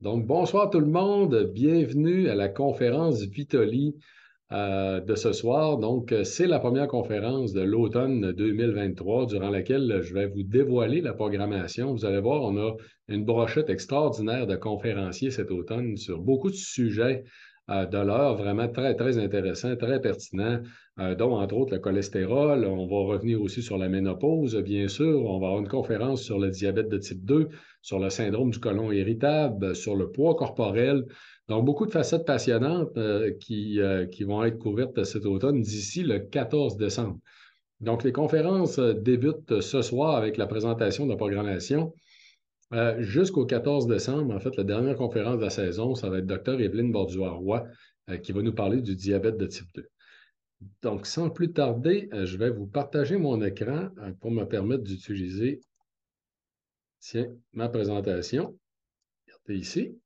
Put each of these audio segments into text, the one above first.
Donc, bonsoir tout le monde. Bienvenue à la conférence Vitoli euh, de ce soir. Donc, euh, c'est la première conférence de l'automne 2023 durant laquelle je vais vous dévoiler la programmation. Vous allez voir, on a une brochette extraordinaire de conférenciers cet automne sur beaucoup de sujets euh, de l'heure, vraiment très, très intéressants, très pertinents, dont entre autres le cholestérol. On va revenir aussi sur la ménopause, bien sûr. On va avoir une conférence sur le diabète de type 2 sur le syndrome du côlon irritable, euh, sur le poids corporel. Donc, beaucoup de facettes passionnantes euh, euh, qui, vont être couvertes cet automne d'ici le 14 décembre. Donc, les conférences débutent ce soir avec la présentation de la programmation. jusqu'au 14 décembre, en fait, la dernière conférence de la saison, ça va être Dr. Evelyne Borduaroy qui va nous parler du diabète de type 2. Donc, sans plus tarder, je vais vous partager mon écran pour me permettre d'utiliser Tiens, ma présentation. Regardez ici.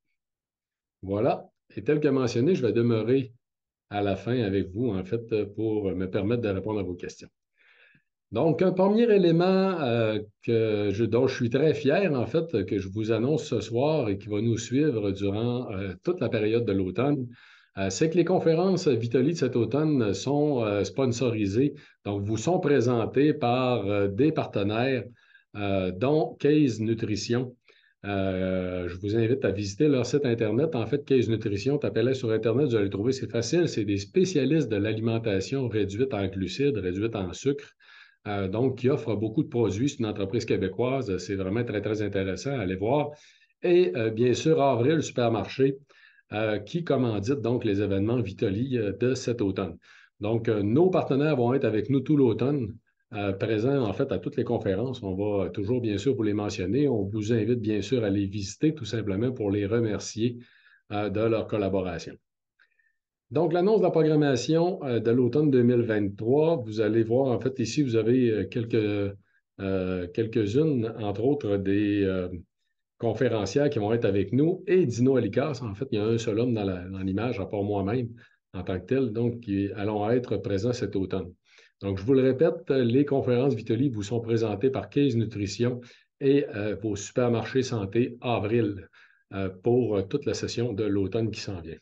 Voilà. Et tel que mentionné, je vais demeurer à la fin avec vous, en fait, pour me permettre de répondre à vos questions. Donc, un premier élément euh, que je, dont je suis très fier, en fait, que je vous annonce ce soir et qui va nous suivre durant euh, toute la période de l'automne, euh, c'est que les conférences Vitoli de cet automne sont sponsorisées, donc vous sont présentées par des partenaires euh, dont Case Nutrition. Euh, je vous invite à visiter leur site Internet. En fait, Case Nutrition, appelles sur Internet, vous allez trouver, c'est facile. C'est des spécialistes de l'alimentation réduite en glucides, réduite en sucre. Euh, donc, qui offre beaucoup de produits. C'est une entreprise québécoise. C'est vraiment très, très intéressant. à aller voir. Et bien sûr, Avril Supermarché, qui commandite donc les événements Vitoli de cet automne. Donc, nos partenaires vont être avec nous tout l'automne présents, présent en fait à toutes les conférences. On va toujours bien sûr vous les mentionner. On vous invite bien sûr à les visiter tout simplement pour les remercier euh, de leur collaboration. Donc, l'annonce de la programmation euh, de l'automne 2023, vous allez voir, en fait, ici, vous avez euh, quelques, quelques-unes, entre autres, des conférencières qui vont être avec nous et Dino Alicas. En fait, il y a un seul homme dans l'image, à part moi-même en tant que tel, donc qui allons être présents cet automne. Donc, je vous le répète, les conférences Vitoli vous sont présentées par Case Nutrition et euh, vos supermarchés santé avril euh, pour euh, toute la session de l'automne qui s'en vient.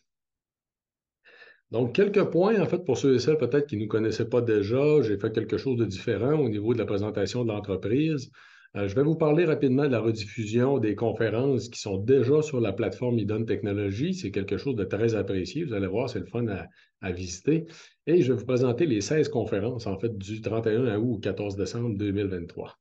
Donc, quelques points, en fait, pour ceux et celles peut-être qui ne nous connaissaient pas déjà, j'ai fait quelque chose de différent au niveau de la présentation de l'entreprise. Euh, je vais vous parler rapidement de la rediffusion des conférences qui sont déjà sur la plateforme Idon Technologies. C'est quelque chose de très apprécié. Vous allez voir, c'est le fun à, visiter. Et je vais vous présenter les 16 conférences, en fait, du 31 août au 14 décembre 2023.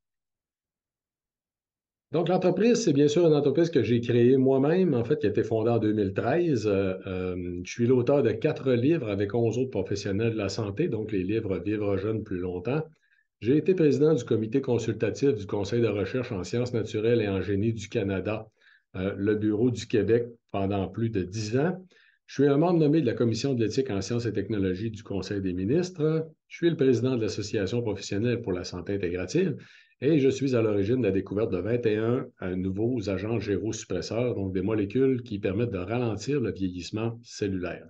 Donc, l'entreprise, c'est bien sûr une entreprise que j'ai créée moi-même, en fait, qui a été fondée en 2013. Euh, euh, je suis l'auteur de quatre livres avec 11 autres professionnels de la santé, donc les livres Vivre jeune plus longtemps, j'ai été président du comité consultatif du Conseil de recherche en sciences naturelles et en génie du Canada, euh, le bureau du Québec, pendant plus de dix ans. Je suis un membre nommé de la Commission de l'éthique en sciences et technologies du Conseil des ministres. Je suis le président de l'Association professionnelle pour la santé intégrative et je suis à l'origine de la découverte de 21 euh, nouveaux agents gérosuppresseurs, donc des molécules qui permettent de ralentir le vieillissement cellulaire.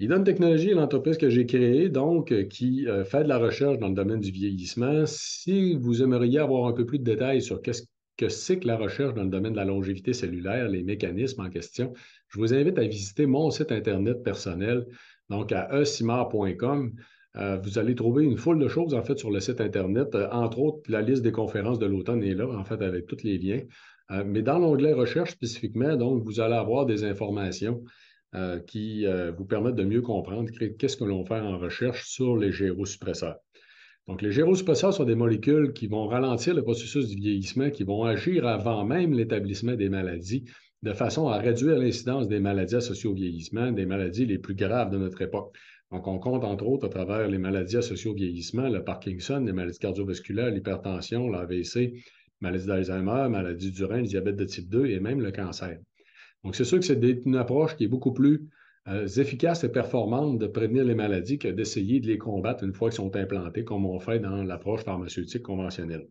Idone Technologies est l'entreprise que j'ai créée, donc, euh, qui euh, fait de la recherche dans le domaine du vieillissement. Si vous aimeriez avoir un peu plus de détails sur qu'est-ce que c'est que la recherche dans le domaine de la longévité cellulaire, les mécanismes en question, je vous invite à visiter mon site Internet personnel, donc à eSIMAR.com. Euh, vous allez trouver une foule de choses, en fait, sur le site Internet. entre autres, la liste des conférences de l'automne est là, en fait, avec tous les liens. mais dans l'onglet Recherche spécifiquement, donc, vous allez avoir des informations euh, qui euh, vous permettent de mieux comprendre qu'est-ce que l'on fait en recherche sur les gérosuppresseurs. Donc, les gérosuppresseurs sont des molécules qui vont ralentir le processus du vieillissement, qui vont agir avant même l'établissement des maladies, de façon à réduire l'incidence des maladies associées au vieillissement, des maladies les plus graves de notre époque. Donc, on compte entre autres à travers les maladies associées au vieillissement, le Parkinson, les maladies cardiovasculaires, l'hypertension, l'AVC, maladie d'Alzheimer, maladie du rein, le diabète de type 2 et même le cancer. Donc, c'est sûr que c'est une approche qui est beaucoup plus euh, efficace et performante de prévenir les maladies que d'essayer de les combattre une fois qu'ils sont implantés, comme on fait dans l'approche pharmaceutique conventionnelle.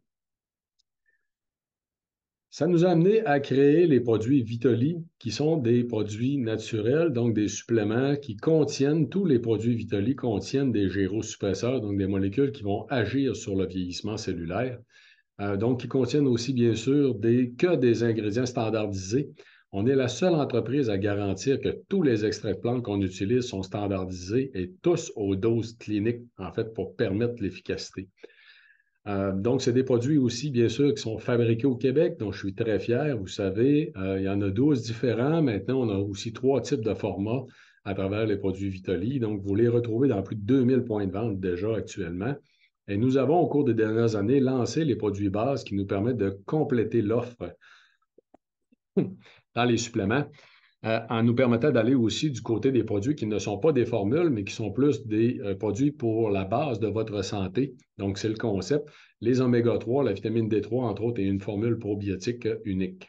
Ça nous a amené à créer les produits Vitoli, qui sont des produits naturels, donc des suppléments qui contiennent, tous les produits Vitoli contiennent des gérosuppresseurs, donc des molécules qui vont agir sur le vieillissement cellulaire. Euh, donc, qui contiennent aussi, bien sûr, que des ingrédients standardisés, on est la seule entreprise à garantir que tous les extraits de plantes qu'on utilise sont standardisés et tous aux doses cliniques, en fait, pour permettre l'efficacité. Euh, donc, c'est des produits aussi, bien sûr, qui sont fabriqués au Québec, dont je suis très fier. Vous savez, euh, il y en a 12 différents. Maintenant, on a aussi trois types de formats à travers les produits Vitoli. Donc, vous les retrouvez dans plus de 2000 points de vente déjà actuellement. Et nous avons, au cours des dernières années, lancé les produits bases qui nous permettent de compléter l'offre dans les suppléments, euh, en nous permettant d'aller aussi du côté des produits qui ne sont pas des formules, mais qui sont plus des euh, produits pour la base de votre santé. Donc, c'est le concept. Les oméga 3, la vitamine D3, entre autres, et une formule probiotique unique.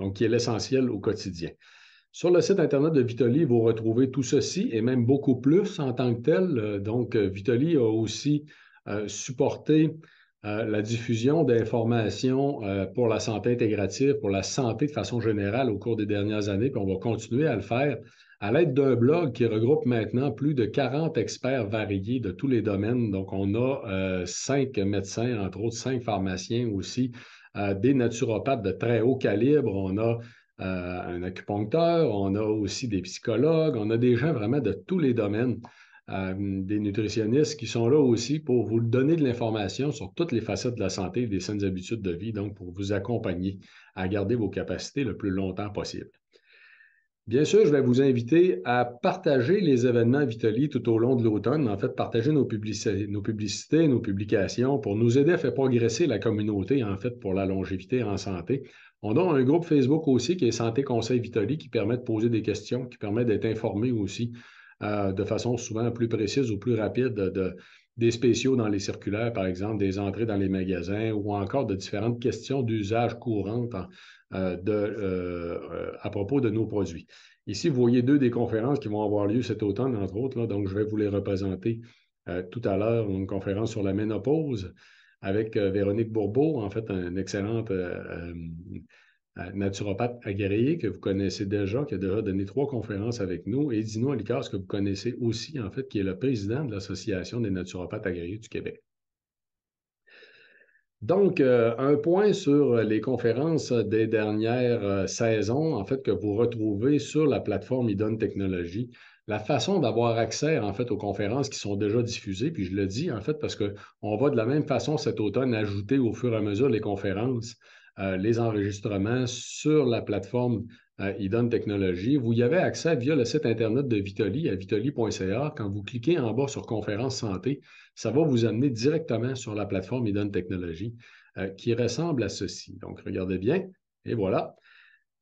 Donc, qui est l'essentiel au quotidien. Sur le site Internet de Vitoli, vous retrouvez tout ceci et même beaucoup plus en tant que tel. Euh, donc, Vitoli a aussi supporté euh, la diffusion d'informations euh, pour la santé intégrative, pour la santé de façon générale au cours des dernières années, puis on va continuer à le faire à l'aide d'un blog qui regroupe maintenant plus de 40 experts variés de tous les domaines. Donc, on a euh, cinq médecins, entre autres cinq pharmaciens aussi, des naturopathes de très haut calibre. On a un acupuncteur, on a aussi des psychologues, on a des gens vraiment de tous les domaines. Hum, des nutritionnistes qui sont là aussi pour vous donner de l'information sur toutes les facettes de la santé et des saines habitudes de vie, donc pour vous accompagner à garder vos capacités le plus longtemps possible. Bien sûr, je vais vous inviter à partager les événements Vitali tout au long de l'automne. En fait, partager nos, nos, publicités, nos publications pour nous aider à faire progresser la communauté, en fait, pour la longévité en santé. On a un groupe Facebook aussi qui est Santé Conseil Vitali qui permet de poser des questions, qui permet d'être informé aussi euh, de façon souvent plus précise ou plus rapide des spéciaux dans les circulaires, par exemple, des entrées dans les magasins ou encore de différentes questions d'usage courante hein, euh, euh, à propos de nos produits. Ici, vous voyez deux des conférences qui vont avoir lieu cet automne, entre autres. donc, je vais vous les représenter tout à l'heure, une conférence sur la ménopause avec Véronique Bourbeau, en fait, une excellente naturopathe agréé que vous connaissez déjà, qui a déjà donné trois conférences avec nous, et Dino Alicas, que vous connaissez aussi, en fait, qui est le président de l'Association des naturopathes agréés du Québec. Donc, euh, un point sur les conférences des dernières euh, saisons, en fait, que vous retrouvez sur la plateforme Idone Technologie. La façon d'avoir accès, en fait, aux conférences qui sont déjà diffusées, puis je le dis, en fait, parce qu'on va de la même façon cet automne ajouter au fur et à mesure les conférences euh, les enregistrements sur la plateforme euh, Idon Technologies. Vous y avez accès via le site Internet de Vitoli à vitoli.ca. Quand vous cliquez en bas sur Conférence santé, ça va vous amener directement sur la plateforme Idon Technologies euh, qui ressemble à ceci. Donc, regardez bien. Et voilà.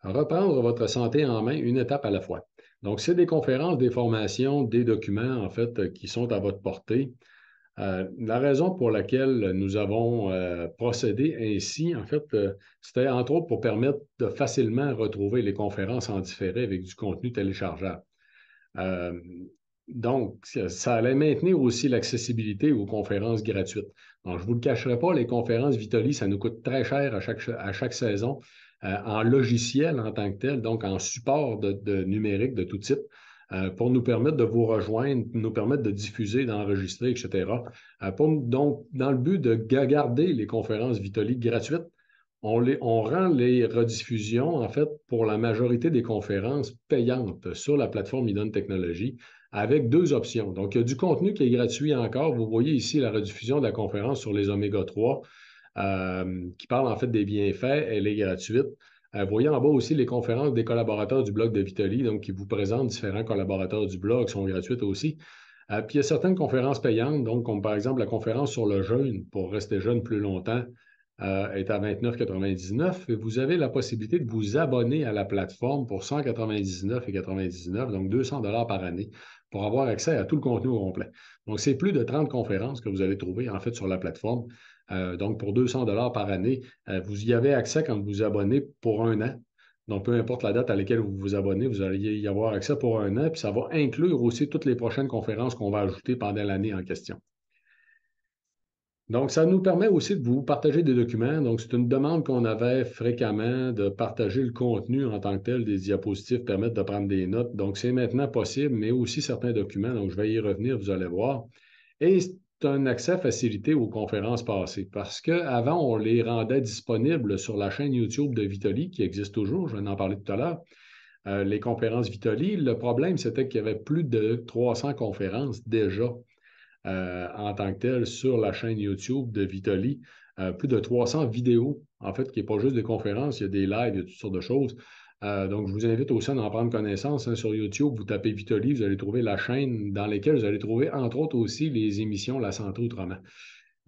Reprendre votre santé en main une étape à la fois. Donc, c'est des conférences, des formations, des documents, en fait, qui sont à votre portée. Euh, la raison pour laquelle nous avons euh, procédé ainsi, en fait, euh, c'était entre autres pour permettre de facilement retrouver les conférences en différé avec du contenu téléchargeable. donc, ça allait maintenir aussi l'accessibilité aux conférences gratuites. je ne vous le cacherai pas, les conférences Vitali, ça nous coûte très cher à chaque, saison en logiciel en tant que tel, donc en support de numérique de tout type. Euh, pour nous permettre de vous rejoindre, nous permettre de diffuser, d'enregistrer, etc. Euh, donc, dans le but de garder les conférences Vitoli gratuites, on, rend les rediffusions, en fait, pour la majorité des conférences payantes sur la plateforme Idon Technologies avec deux options. Donc, il y a du contenu qui est gratuit encore. Vous voyez ici la rediffusion de la conférence sur les oméga 3 euh, qui parle en fait des bienfaits. Elle est gratuite. Euh, voyez en bas aussi les conférences des collaborateurs du blog de Vitoli, donc qui vous présentent différents collaborateurs du blog, sont gratuites aussi. Euh, puis il y a certaines conférences payantes, donc comme par exemple la conférence sur le jeûne pour rester jeune plus longtemps euh, est à 29,99 et vous avez la possibilité de vous abonner à la plateforme pour 199,99, donc 200 par année pour avoir accès à tout le contenu au complet. Donc c'est plus de 30 conférences que vous allez trouver en fait sur la plateforme. Euh, donc, pour 200 dollars par année, euh, vous y avez accès quand vous vous abonnez pour un an. Donc, peu importe la date à laquelle vous vous abonnez, vous allez y avoir accès pour un an, puis ça va inclure aussi toutes les prochaines conférences qu'on va ajouter pendant l'année en question. Donc, ça nous permet aussi de vous partager des documents. Donc, c'est une demande qu'on avait fréquemment de partager le contenu en tant que tel. Des diapositives permettent de prendre des notes. Donc, c'est maintenant possible, mais aussi certains documents. Donc, je vais y revenir, vous allez voir. Et un accès facilité aux conférences passées parce qu'avant, on les rendait disponibles sur la chaîne YouTube de Vitoli, qui existe toujours, je viens en parler tout à l'heure. Euh, les conférences Vitoli, le problème, c'était qu'il y avait plus de 300 conférences déjà euh, en tant que telles sur la chaîne YouTube de Vitoli. Euh, plus de 300 vidéos, en fait, qui n'est pas juste des conférences, il y a des lives, il y a toutes sortes de choses. Euh, donc, je vous invite aussi à en prendre connaissance. Hein, sur YouTube, vous tapez Vitoli, vous allez trouver la chaîne dans laquelle vous allez trouver, entre autres, aussi les émissions La Santé Autrement.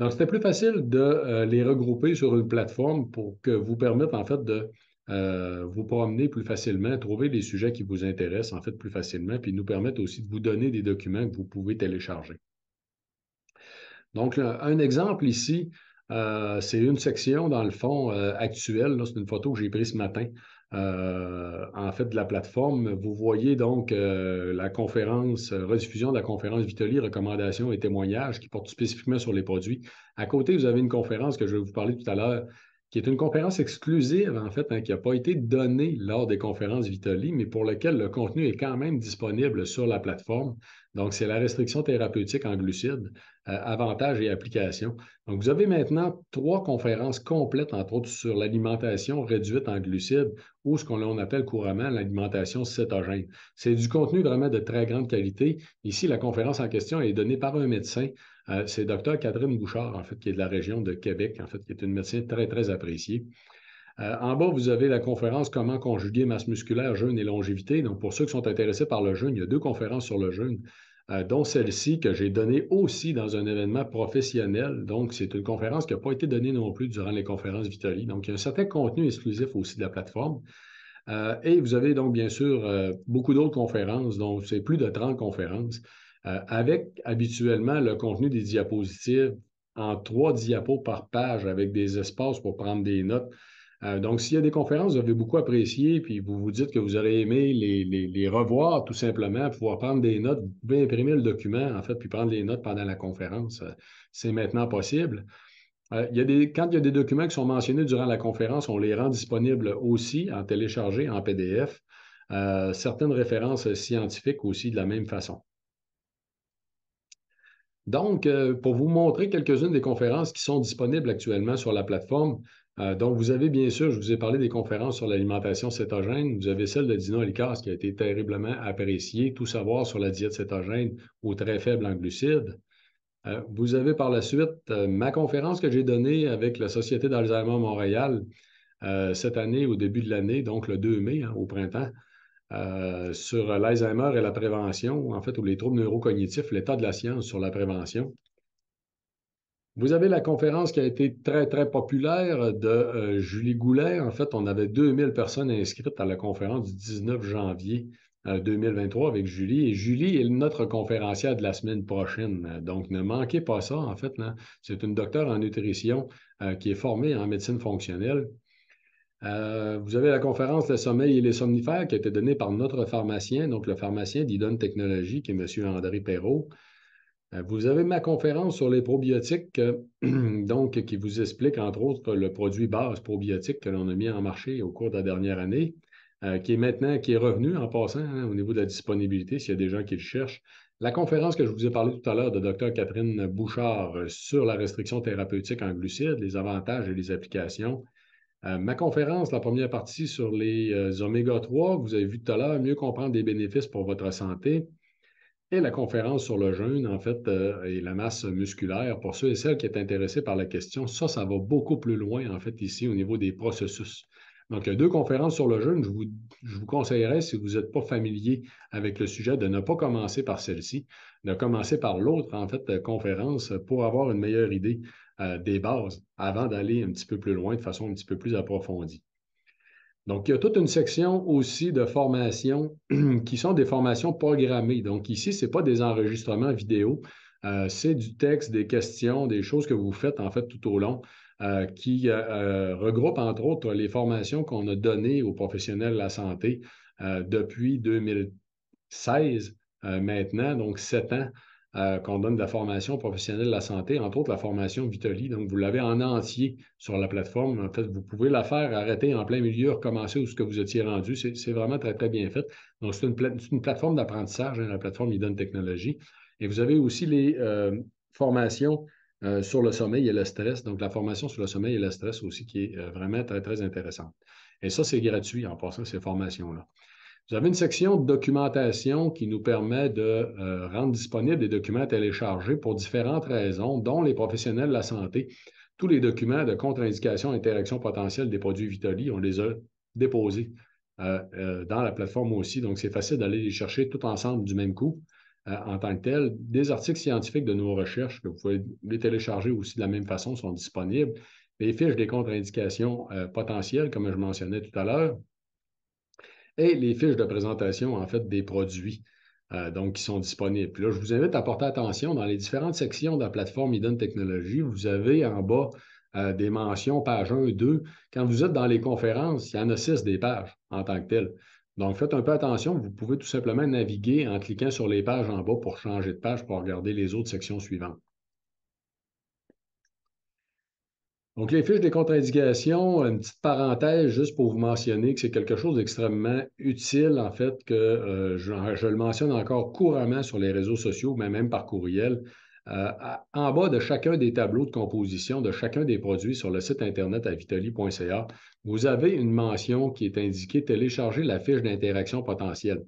Donc, c'était plus facile de euh, les regrouper sur une plateforme pour que vous permette, en fait, de euh, vous promener plus facilement, trouver les sujets qui vous intéressent, en fait, plus facilement, puis nous permettre aussi de vous donner des documents que vous pouvez télécharger. Donc, un exemple ici, c'est une section, dans le fond, actuelle. C'est une photo que j'ai prise ce matin euh, en fait de la plateforme. Vous voyez donc euh, la conférence, euh, rediffusion de la conférence Vitoli, recommandations et témoignages qui portent spécifiquement sur les produits. À côté, vous avez une conférence que je vais vous parler tout à l'heure qui est une conférence exclusive, en fait, hein, qui n'a pas été donnée lors des conférences Vitoli, mais pour laquelle le contenu est quand même disponible sur la plateforme. Donc, c'est la restriction thérapeutique en glucides, euh, avantages et applications. Donc, vous avez maintenant trois conférences complètes, entre autres, sur l'alimentation réduite en glucides ou ce qu'on appelle couramment l'alimentation cétogène. C'est du contenu vraiment de très grande qualité. Ici, la conférence en question est donnée par un médecin euh, c'est c'est docteur Catherine Bouchard, en fait, qui est de la région de Québec, en fait, qui est une médecin très, très appréciée. Euh, en bas, vous avez la conférence Comment conjuguer masse musculaire, jeûne et longévité. Donc, pour ceux qui sont intéressés par le jeûne, il y a deux conférences sur le jeûne, euh, dont celle-ci que j'ai donnée aussi dans un événement professionnel. Donc, c'est une conférence qui n'a pas été donnée non plus durant les conférences Vitali. Donc, il y a un certain contenu exclusif aussi de la plateforme. et vous avez donc, bien sûr, beaucoup d'autres conférences. Donc, c'est plus de 30 conférences. Euh, avec habituellement le contenu des diapositives en trois diapos par page avec des espaces pour prendre des notes. Euh, donc, s'il y a des conférences, vous avez beaucoup apprécié, puis vous vous dites que vous aurez aimé les, revoir tout simplement, pouvoir prendre des notes, vous imprimer le document, en fait, puis prendre les notes pendant la conférence. Euh, c'est maintenant possible. quand il y a des documents qui sont mentionnés durant la conférence, on les rend disponibles aussi en téléchargé, en PDF. certaines références scientifiques aussi de la même façon. Donc, euh, pour vous montrer quelques-unes des conférences qui sont disponibles actuellement sur la plateforme, euh, donc vous avez bien sûr, je vous ai parlé des conférences sur l'alimentation cétogène, vous avez celle de Dino qui a été terriblement appréciée, tout savoir sur la diète cétogène aux très faible en glucides. Euh, vous avez par la suite ma conférence que j'ai donnée avec la Société d'Alzheimer Montréal cette année, au début de l'année, donc le 2 mai, hein, au printemps, euh, sur euh, l'Alzheimer et la prévention, en fait, ou les troubles neurocognitifs, l'état de la science sur la prévention. Vous avez la conférence qui a été très, très populaire de euh, Julie Goulet. En fait, on avait 2000 personnes inscrites à la conférence du 19 janvier 2023 avec Julie. Et Julie est notre conférencière de la semaine prochaine. Donc, ne manquez pas ça, en fait. Hein. C'est une docteure en nutrition qui est formée en médecine fonctionnelle euh, vous avez la conférence Le sommeil et les somnifères qui a été donnée par notre pharmacien, donc le pharmacien d'Idone Technologies, qui est M. André Perrault. Euh, vous avez ma conférence sur les probiotiques, euh, donc qui vous explique entre autres le produit base probiotique que l'on a mis en marché au cours de la dernière année, qui est maintenant qui est revenu en passant hein, au niveau de la disponibilité s'il y a des gens qui le cherchent. La conférence que je vous ai parlé tout à l'heure de Dr. Catherine Bouchard sur la restriction thérapeutique en glucides, les avantages et les applications. Euh, ma conférence, la première partie sur les euh, oméga 3, vous avez vu tout à l'heure, mieux comprendre des bénéfices pour votre santé. Et la conférence sur le jeûne, en fait, euh, et la masse musculaire, pour ceux et celles qui sont intéressés par la question, ça, ça va beaucoup plus loin, en fait, ici, au niveau des processus. Donc, deux conférences sur le jeûne. Je vous, je vous conseillerais, si vous n'êtes pas familier avec le sujet, de ne pas commencer par celle-ci, de commencer par l'autre, en fait, conférence pour avoir une meilleure idée euh, des bases avant d'aller un petit peu plus loin de façon un petit peu plus approfondie. Donc, il y a toute une section aussi de formations qui sont des formations programmées. Donc, ici, ce n'est pas des enregistrements vidéo, euh, c'est du texte, des questions, des choses que vous faites en fait tout au long. Euh, qui regroupent regroupe entre autres les formations qu'on a données aux professionnels de la santé depuis 2016 maintenant, donc sept ans euh, qu'on donne de la formation professionnelle de la santé, entre autres la formation Vitoli. Donc, vous l'avez en entier sur la plateforme. En fait, vous pouvez la faire, arrêter en plein milieu, recommencer où ce que vous étiez rendu. C'est vraiment très, très bien fait. Donc, c'est une, plateforme d'apprentissage, hein, la plateforme donne Technologie. Et vous avez aussi les euh, formations euh, sur le sommeil et le stress. Donc, la formation sur le sommeil et le stress aussi qui est vraiment très, très intéressante. Et ça, c'est gratuit en passant ces formations-là. Vous avez une section de documentation qui nous permet de euh, rendre disponibles des documents téléchargés pour différentes raisons, dont les professionnels de la santé. Tous les documents de contre-indication, interaction potentielle des produits Vitali, on les a déposés euh, euh, dans la plateforme aussi. Donc, c'est facile d'aller les chercher tout ensemble du même coup en tant que tel. Des articles scientifiques de nos recherches, que vous pouvez les télécharger aussi de la même façon, sont disponibles. Les fiches des contre-indications potentielles, comme je mentionnais tout à l'heure, et les fiches de présentation, en fait, des produits. Euh, donc, qui sont disponibles. là, je vous invite à porter attention dans les différentes sections de la plateforme Eden Technologies. Vous avez en bas euh, des mentions, page 1, 2. Quand vous êtes dans les conférences, il y en a 6 des pages en tant que telles. Donc, faites un peu attention. Vous pouvez tout simplement naviguer en cliquant sur les pages en bas pour changer de page pour regarder les autres sections suivantes. Donc, les fiches des contre-indications, une petite parenthèse juste pour vous mentionner que c'est quelque chose d'extrêmement utile, en fait, que euh, je, le mentionne encore couramment sur les réseaux sociaux, mais même par courriel. Euh, en bas de chacun des tableaux de composition de chacun des produits sur le site internet avitali.ca, vous avez une mention qui est indiquée télécharger la fiche d'interaction potentielle.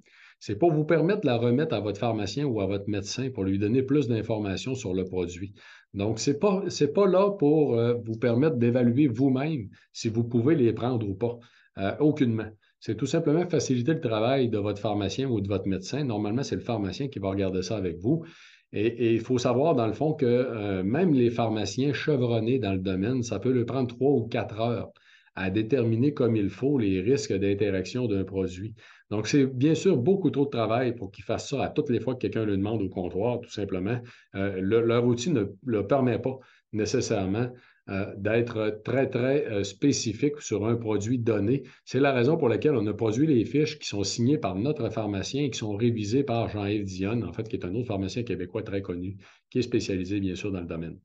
C'est pour vous permettre de la remettre à votre pharmacien ou à votre médecin pour lui donner plus d'informations sur le produit. Donc, ce n'est pas, là pour euh, vous permettre d'évaluer vous-même si vous pouvez les prendre ou pas, euh, aucunement. C'est tout simplement faciliter le travail de votre pharmacien ou de votre médecin. Normalement, c'est le pharmacien qui va regarder ça avec vous. Et il faut savoir, dans le fond, que euh, même les pharmaciens chevronnés dans le domaine, ça peut le prendre trois ou quatre heures à déterminer comme il faut les risques d'interaction d'un produit. Donc, c'est bien sûr beaucoup trop de travail pour qu'ils fassent ça à toutes les fois que quelqu'un le demande au comptoir, tout simplement. Euh, leur outil ne le permet pas nécessairement euh, d'être très, très euh, spécifique sur un produit donné. C'est la raison pour laquelle on a produit les fiches qui sont signées par notre pharmacien et qui sont révisées par Jean-Yves Dionne, en fait, qui est un autre pharmacien québécois très connu, qui est spécialisé, bien sûr, dans le domaine.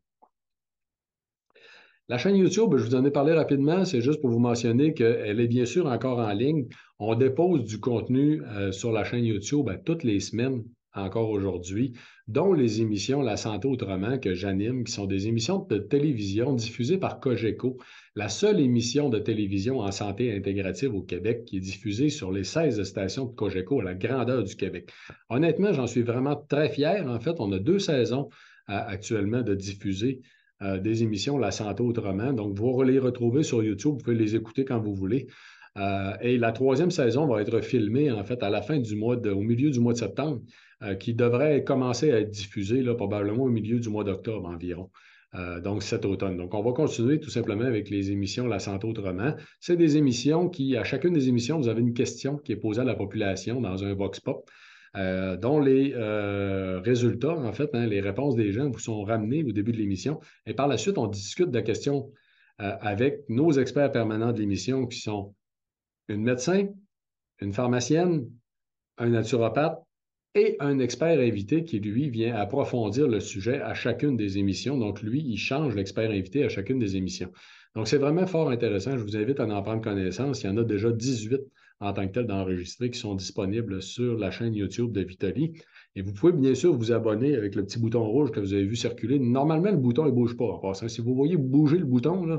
La chaîne YouTube, je vous en ai parlé rapidement, c'est juste pour vous mentionner qu'elle est bien sûr encore en ligne. On dépose du contenu euh, sur la chaîne YouTube toutes les semaines, encore aujourd'hui, dont les émissions La Santé Autrement que j'anime, qui sont des émissions de télévision diffusées par Cogeco, la seule émission de télévision en santé intégrative au Québec qui est diffusée sur les 16 stations de Cogeco à la grandeur du Québec. Honnêtement, j'en suis vraiment très fier. En fait, on a deux saisons euh, actuellement de diffuser euh, des émissions La santé autrement. Donc, vous les retrouver sur YouTube, vous pouvez les écouter quand vous voulez. Euh, et la troisième saison va être filmée, en fait, à la fin du mois, de, au milieu du mois de septembre, euh, qui devrait commencer à être diffusée là, probablement au milieu du mois d'octobre environ. donc cet automne. Donc, on va continuer tout simplement avec les émissions La santé autrement. C'est des émissions qui, à chacune des émissions, vous avez une question qui est posée à la population dans un vox pop. Euh, dont les euh, résultats, en fait, hein, les réponses des gens vous sont ramenées au début de l'émission. Et par la suite, on discute de la question euh, avec nos experts permanents de l'émission qui sont une médecin, une pharmacienne, un naturopathe et un expert invité qui, lui, vient approfondir le sujet à chacune des émissions. Donc, lui, il change l'expert invité à chacune des émissions. Donc, c'est vraiment fort intéressant. Je vous invite à en prendre connaissance. Il y en a déjà 18 en tant que tel d'enregistrer qui sont disponibles sur la chaîne YouTube de Vitali. Et vous pouvez bien sûr vous abonner avec le petit bouton rouge que vous avez vu circuler. Normalement, le bouton ne bouge pas en passant. Si vous voyez bouger le bouton,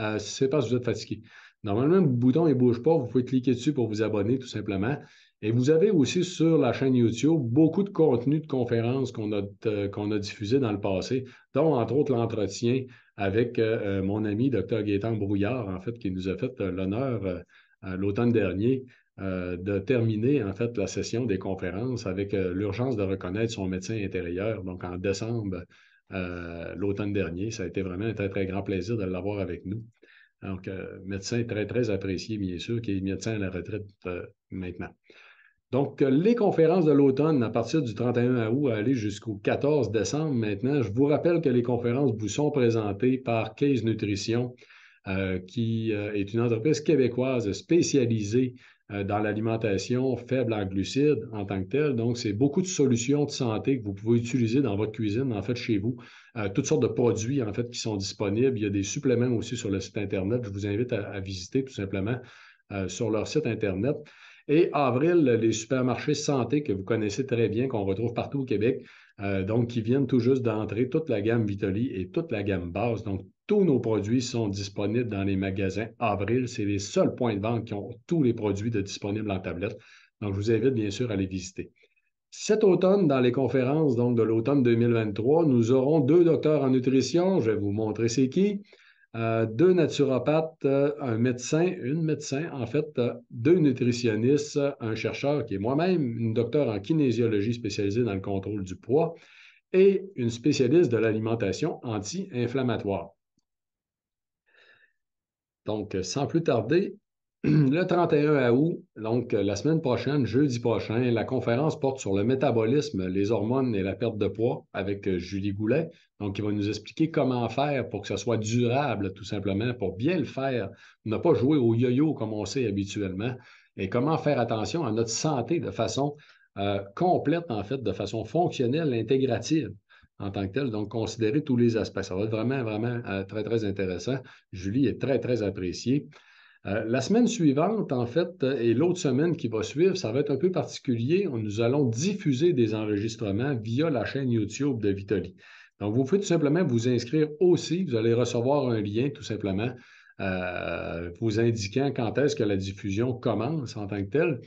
euh, c'est parce que vous êtes fatigué. Normalement, le bouton ne bouge pas. Vous pouvez cliquer dessus pour vous abonner tout simplement. Et vous avez aussi sur la chaîne YouTube beaucoup de contenu de conférences qu'on a, euh, qu'on a diffusé dans le passé, dont entre autres l'entretien avec euh, mon ami Dr. Gaétan Brouillard, en fait, qui nous a fait l'honneur l'automne dernier, euh, de terminer en fait la session des conférences avec euh, l'urgence de reconnaître son médecin intérieur. Donc en décembre, euh, l'automne dernier, ça a été vraiment un très très grand plaisir de l'avoir avec nous. Donc médecin très très apprécié bien sûr, qui est médecin à la retraite maintenant. Donc, les conférences de l'automne à partir du 31 août à aller jusqu'au 14 décembre maintenant. Je vous rappelle que les conférences vous sont présentées par Case Nutrition, euh, qui euh, est une entreprise québécoise spécialisée euh, dans l'alimentation faible en glucides en tant que telle. Donc, c'est beaucoup de solutions de santé que vous pouvez utiliser dans votre cuisine, en fait, chez vous. toutes sortes de produits, en fait, qui sont disponibles. Il y a des suppléments aussi sur le site Internet. Je vous invite à, visiter tout simplement sur leur site Internet. Et avril, les supermarchés santé que vous connaissez très bien, qu'on retrouve partout au Québec, donc qui viennent tout juste d'entrer toute la gamme Vitoli et toute la gamme base. Donc, tous nos produits sont disponibles dans les magasins Avril. C'est les seuls points de vente qui ont tous les produits disponibles en tablette. Donc, je vous invite bien sûr à les visiter. Cet automne, dans les conférences donc, de l'automne 2023, nous aurons deux docteurs en nutrition. Je vais vous montrer c'est qui. Euh, deux naturopathes, un médecin, une médecin, en fait, euh, deux nutritionnistes, un chercheur qui est moi-même, une docteure en kinésiologie spécialisée dans le contrôle du poids et une spécialiste de l'alimentation anti-inflammatoire. Donc, euh, sans plus tarder, le 31 août, donc euh, la semaine prochaine, jeudi prochain, la conférence porte sur le métabolisme, les hormones et la perte de poids avec euh, Julie Goulet. Donc, il va nous expliquer comment faire pour que ce soit durable, tout simplement, pour bien le faire, ne pas jouer au yo-yo comme on sait habituellement, et comment faire attention à notre santé de façon complète, en fait, de façon fonctionnelle, intégrative en tant que tel. Donc, considérer tous les aspects. Ça va être vraiment, vraiment euh, très, très intéressant. Julie est très, très appréciée. Euh, la semaine suivante, en fait, euh, et l'autre semaine qui va suivre, ça va être un peu particulier. Nous allons diffuser des enregistrements via la chaîne YouTube de Vitoli. Donc, vous pouvez tout simplement vous inscrire aussi. Vous allez recevoir un lien, tout simplement, vous indiquant quand est-ce que la diffusion commence en tant que telle.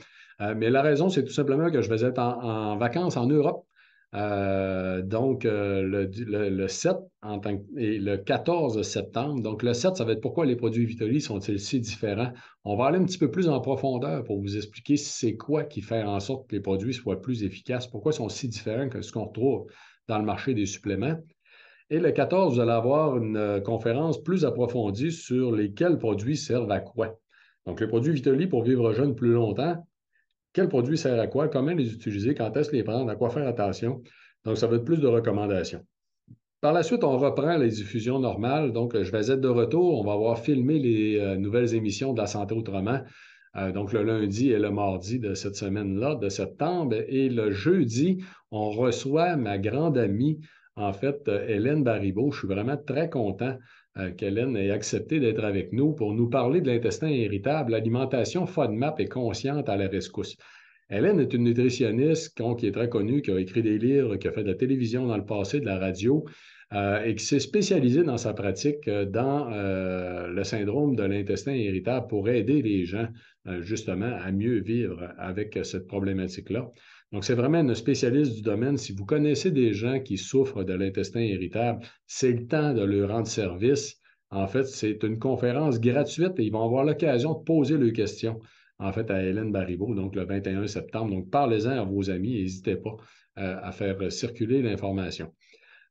mais la raison, c'est tout simplement que je vais être en vacances en Europe euh, donc, euh, le, 7 en et le 14 septembre. Donc, le 7, ça va être pourquoi les produits Vitoli sont-ils si différents. On va aller un petit peu plus en profondeur pour vous expliquer c'est quoi qui fait en sorte que les produits soient plus efficaces, pourquoi ils sont si différents que ce qu'on retrouve dans le marché des suppléments. Et le 14, vous allez avoir une euh, conférence plus approfondie sur lesquels produits servent à quoi. Donc, les produits Vitoli pour vivre jeune plus longtemps, quels produit sert à quoi? Comment les utiliser? Quand est-ce les prendre? À quoi faire attention? Donc, ça va être plus de recommandations. Par la suite, on reprend les diffusions normales. Donc, je vais être de retour. On va avoir filmé les euh, nouvelles émissions de la santé autrement. Euh, donc, le lundi et le mardi de cette semaine-là, de septembre. Et le jeudi, on reçoit ma grande amie, en fait, euh, Hélène Baribeau. Je suis vraiment très content qu'Hélène ait accepté d'être avec nous pour nous parler de l'intestin irritable, l'alimentation FODMAP et consciente à la rescousse. Hélène est une nutritionniste qui est très connue, qui a écrit des livres, qui a fait de la télévision dans le passé, de la radio, euh, et qui s'est spécialisée dans sa pratique euh, dans euh, le syndrome de l'intestin irritable pour aider les gens justement à mieux vivre avec cette problématique-là. Donc, c'est vraiment un spécialiste du domaine. Si vous connaissez des gens qui souffrent de l'intestin irritable, c'est le temps de leur rendre service. En fait, c'est une conférence gratuite et ils vont avoir l'occasion de poser leurs questions, en fait, à Hélène Baribot, donc le 21 septembre. Donc, parlez-en à vos amis, n'hésitez pas euh, à faire circuler l'information.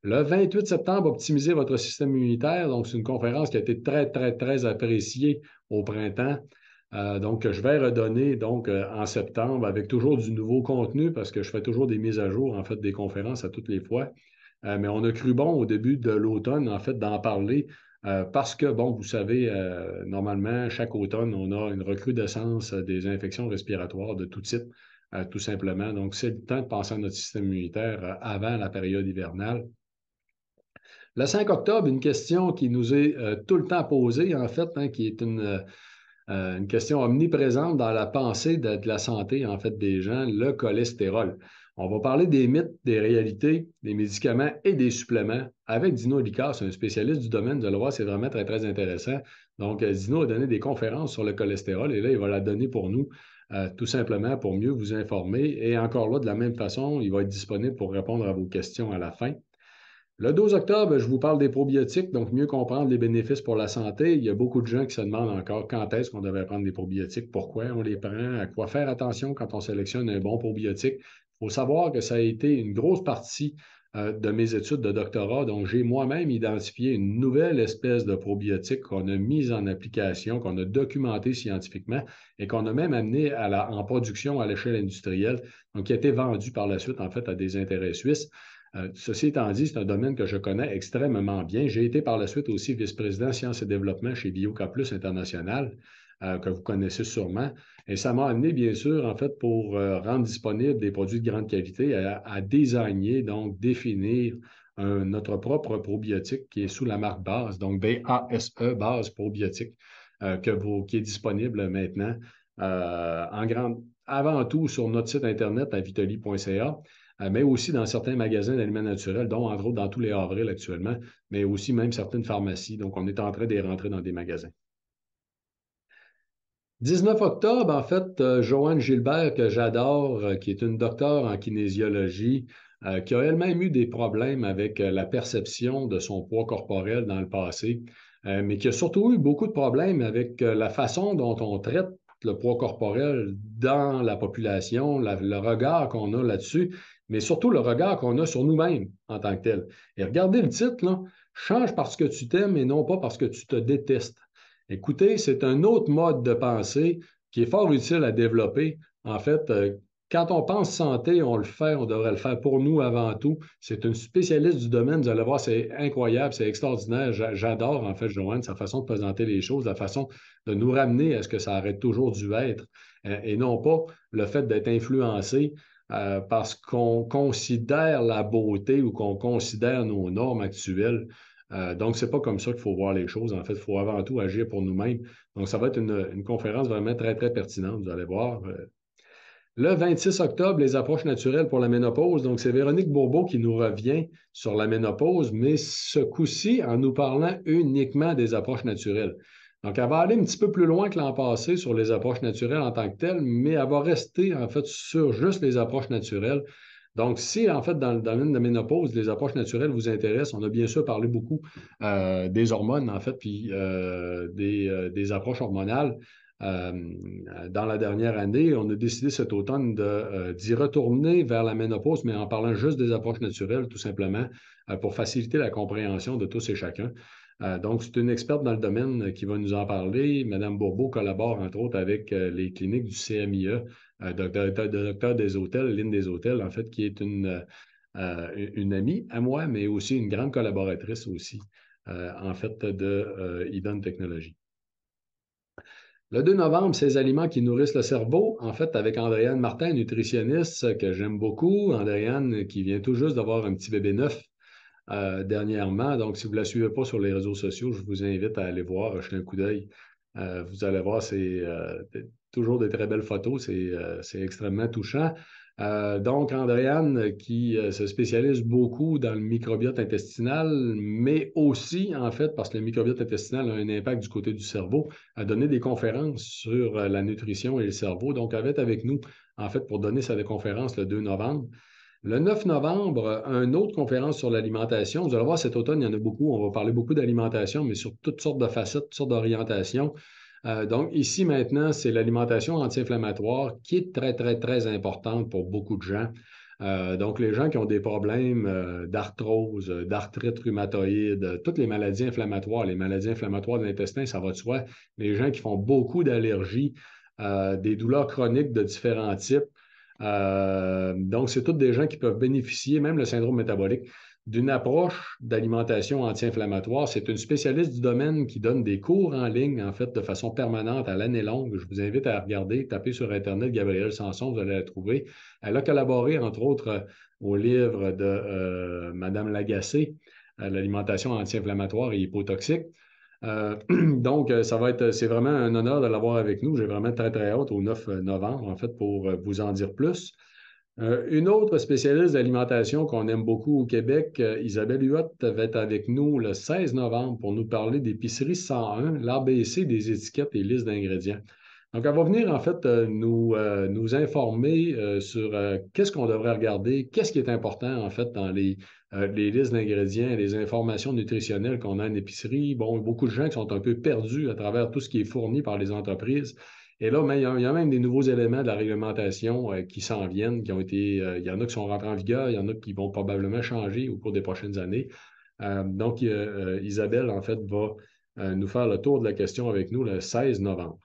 Le 28 septembre, optimiser votre système immunitaire. Donc, c'est une conférence qui a été très, très, très appréciée au printemps. Euh, donc, je vais redonner donc euh, en septembre avec toujours du nouveau contenu parce que je fais toujours des mises à jour, en fait, des conférences à toutes les fois. Euh, mais on a cru bon au début de l'automne, en fait, d'en parler parce que, bon, vous savez, normalement, chaque automne, on a une recrudescence des infections respiratoires de tout type, tout simplement. Donc, c'est le temps de penser à notre système immunitaire avant la période hivernale. Le 5 octobre, une question qui nous est tout le temps posée, en fait, hein, qui est une euh, une question omniprésente dans la pensée de, la santé, en fait, des gens, le cholestérol. On va parler des mythes, des réalités, des médicaments et des suppléments avec Dino c'est un spécialiste du domaine. de allez voir, c'est vraiment très, très intéressant. Donc, euh, Dino a donné des conférences sur le cholestérol et là, il va la donner pour nous, euh, tout simplement pour mieux vous informer. Et encore là, de la même façon, il va être disponible pour répondre à vos questions à la fin. Le 12 octobre, je vous parle des probiotiques, donc mieux comprendre les bénéfices pour la santé. Il y a beaucoup de gens qui se demandent encore quand est-ce qu'on devait prendre des probiotiques, pourquoi on les prend, à quoi faire attention quand on sélectionne un bon probiotique. Il faut savoir que ça a été une grosse partie euh, de mes études de doctorat. Donc, j'ai moi-même identifié une nouvelle espèce de probiotique qu'on a mise en application, qu'on a documenté scientifiquement et qu'on a même amené à la, en production à l'échelle industrielle, donc qui a été vendu par la suite, en fait, à des intérêts suisses. Euh, ceci étant dit, c'est un domaine que je connais extrêmement bien. J'ai été par la suite aussi vice-président sciences et développement chez BioCap Plus International, euh, que vous connaissez sûrement. Et ça m'a amené, bien sûr, en fait, pour euh, rendre disponible des produits de grande qualité, à, désigner, donc définir notre propre probiotique qui est sous la marque BASE, donc B-A-S-E, BASE probiotique, qui est disponible maintenant en grande, avant tout sur notre site Internet à vitoli.ca euh, mais aussi dans certains magasins d'aliments naturels, dont entre autres dans tous les avril actuellement, mais aussi même certaines pharmacies. Donc, on est en train d'y rentrer dans des magasins. 19 octobre, en fait, euh, Joanne Gilbert, que j'adore, euh, qui est une docteure en kinésiologie, qui a elle-même eu des problèmes avec la perception de son poids corporel dans le passé, mais qui a surtout eu beaucoup de problèmes avec la façon dont on traite le poids corporel dans la population, le regard qu'on a là-dessus, mais surtout le regard qu'on a sur nous-mêmes en tant que tel. Et regardez le titre, là, Change parce que tu t'aimes et non pas parce que tu te détestes. Écoutez, c'est un autre mode de pensée qui est fort utile à développer. En fait, euh, quand on pense santé, on le fait, on devrait le faire pour nous avant tout. C'est une spécialiste du domaine, vous allez voir, c'est incroyable, c'est extraordinaire. J'adore en fait Joanne, sa façon de présenter les choses, la façon de nous ramener à ce que ça aurait toujours dû être euh, et non pas le fait d'être influencé euh, parce qu'on considère la beauté ou qu'on considère nos normes actuelles. Euh, donc, ce n'est pas comme ça qu'il faut voir les choses. En fait, il faut avant tout agir pour nous-mêmes. Donc, ça va être une, conférence vraiment très, très pertinente, vous allez voir. Euh, le 26 octobre, les approches naturelles pour la ménopause. Donc, c'est Véronique Bourbeau qui nous revient sur la ménopause, mais ce coup-ci en nous parlant uniquement des approches naturelles. Donc, elle va aller un petit peu plus loin que l'an passé sur les approches naturelles en tant que telles, mais elle va rester en fait sur juste les approches naturelles. Donc, si en fait, dans, le domaine de la ménopause, les approches naturelles vous intéressent, on a bien sûr parlé beaucoup euh, des hormones, en fait, puis euh, des, euh, des, approches hormonales. dans la dernière année, on a décidé cet automne d'y retourner vers la ménopause, mais en parlant juste des approches naturelles, tout simplement, pour faciliter la compréhension de tous et chacun. Euh, donc, c'est une experte dans le domaine qui va nous en parler. Madame Bourbeau collabore, entre autres, avec euh, les cliniques du CMIE, euh, docteur, docteur, des hôtels, l'île des hôtels, en fait, qui est une, amie à moi, mais aussi une grande collaboratrice aussi, en fait, de Eden Technologies. Le 2 novembre, ces aliments qui nourrissent le cerveau, en fait, avec Andréane Martin, nutritionniste que j'aime beaucoup. Andréane qui vient tout juste d'avoir un petit bébé neuf euh, dernièrement. Donc, si vous ne la suivez pas sur les réseaux sociaux, je vous invite à aller voir, euh, jeter un coup d'œil. Euh, vous allez voir, c'est toujours des très belles photos, c'est extrêmement touchant. donc, Andréane, qui se spécialise beaucoup dans le microbiote intestinal, mais aussi, en fait, parce que le microbiote intestinal a un impact du côté du cerveau, a donné des conférences sur la nutrition et le cerveau. Donc, elle va avec nous, en fait, pour donner sa conférence le 2 novembre. Le 9 novembre, une autre conférence sur l'alimentation. Vous allez voir, cet automne, il y en a beaucoup. On va parler beaucoup d'alimentation, mais sur toutes sortes de facettes, toutes sortes d'orientations. Euh, donc, ici, maintenant, c'est l'alimentation anti-inflammatoire qui est très, très, très importante pour beaucoup de gens. Euh, donc, les gens qui ont des problèmes euh, d'arthrose, d'arthrite rhumatoïde, toutes les maladies inflammatoires, les maladies inflammatoires de l'intestin, ça va de soi. Les gens qui font beaucoup d'allergies, des douleurs chroniques de différents types, euh, donc, c'est toutes des gens qui peuvent bénéficier, même le syndrome métabolique, d'une approche d'alimentation anti-inflammatoire. C'est une spécialiste du domaine qui donne des cours en ligne, en fait, de façon permanente à l'année longue. Je vous invite à regarder, taper sur Internet Gabrielle Sanson, vous allez la trouver. Elle a collaboré, entre autres, au livre de Mme euh, Madame Lagacé, euh, l'alimentation anti-inflammatoire et hypotoxique. Euh, donc, euh, ça va être, c'est vraiment un honneur de l'avoir avec nous. J'ai vraiment très, très hâte au 9 euh, novembre, en fait, pour vous en dire plus. une autre spécialiste d'alimentation qu'on aime beaucoup au Québec, Isabelle Huot, va être avec nous le 16 novembre pour nous parler d'épicerie 101, l'ABC des étiquettes et listes d'ingrédients. Donc, elle va venir en fait nous, nous informer sur qu'est-ce qu'on devrait regarder, qu'est-ce qui est important en fait dans les, euh, les listes d'ingrédients, les informations nutritionnelles qu'on a en épicerie. Bon, beaucoup de gens qui sont un peu perdus à travers tout ce qui est fourni par les entreprises. Et là, il y, a même des nouveaux éléments de la réglementation euh, qui s'en viennent, qui ont été. Euh, il y en a qui sont rentrés en vigueur, il y en a qui vont probablement changer au cours des prochaines années. donc, Isabelle, en fait, va nous faire le tour de la question avec nous le 16 novembre.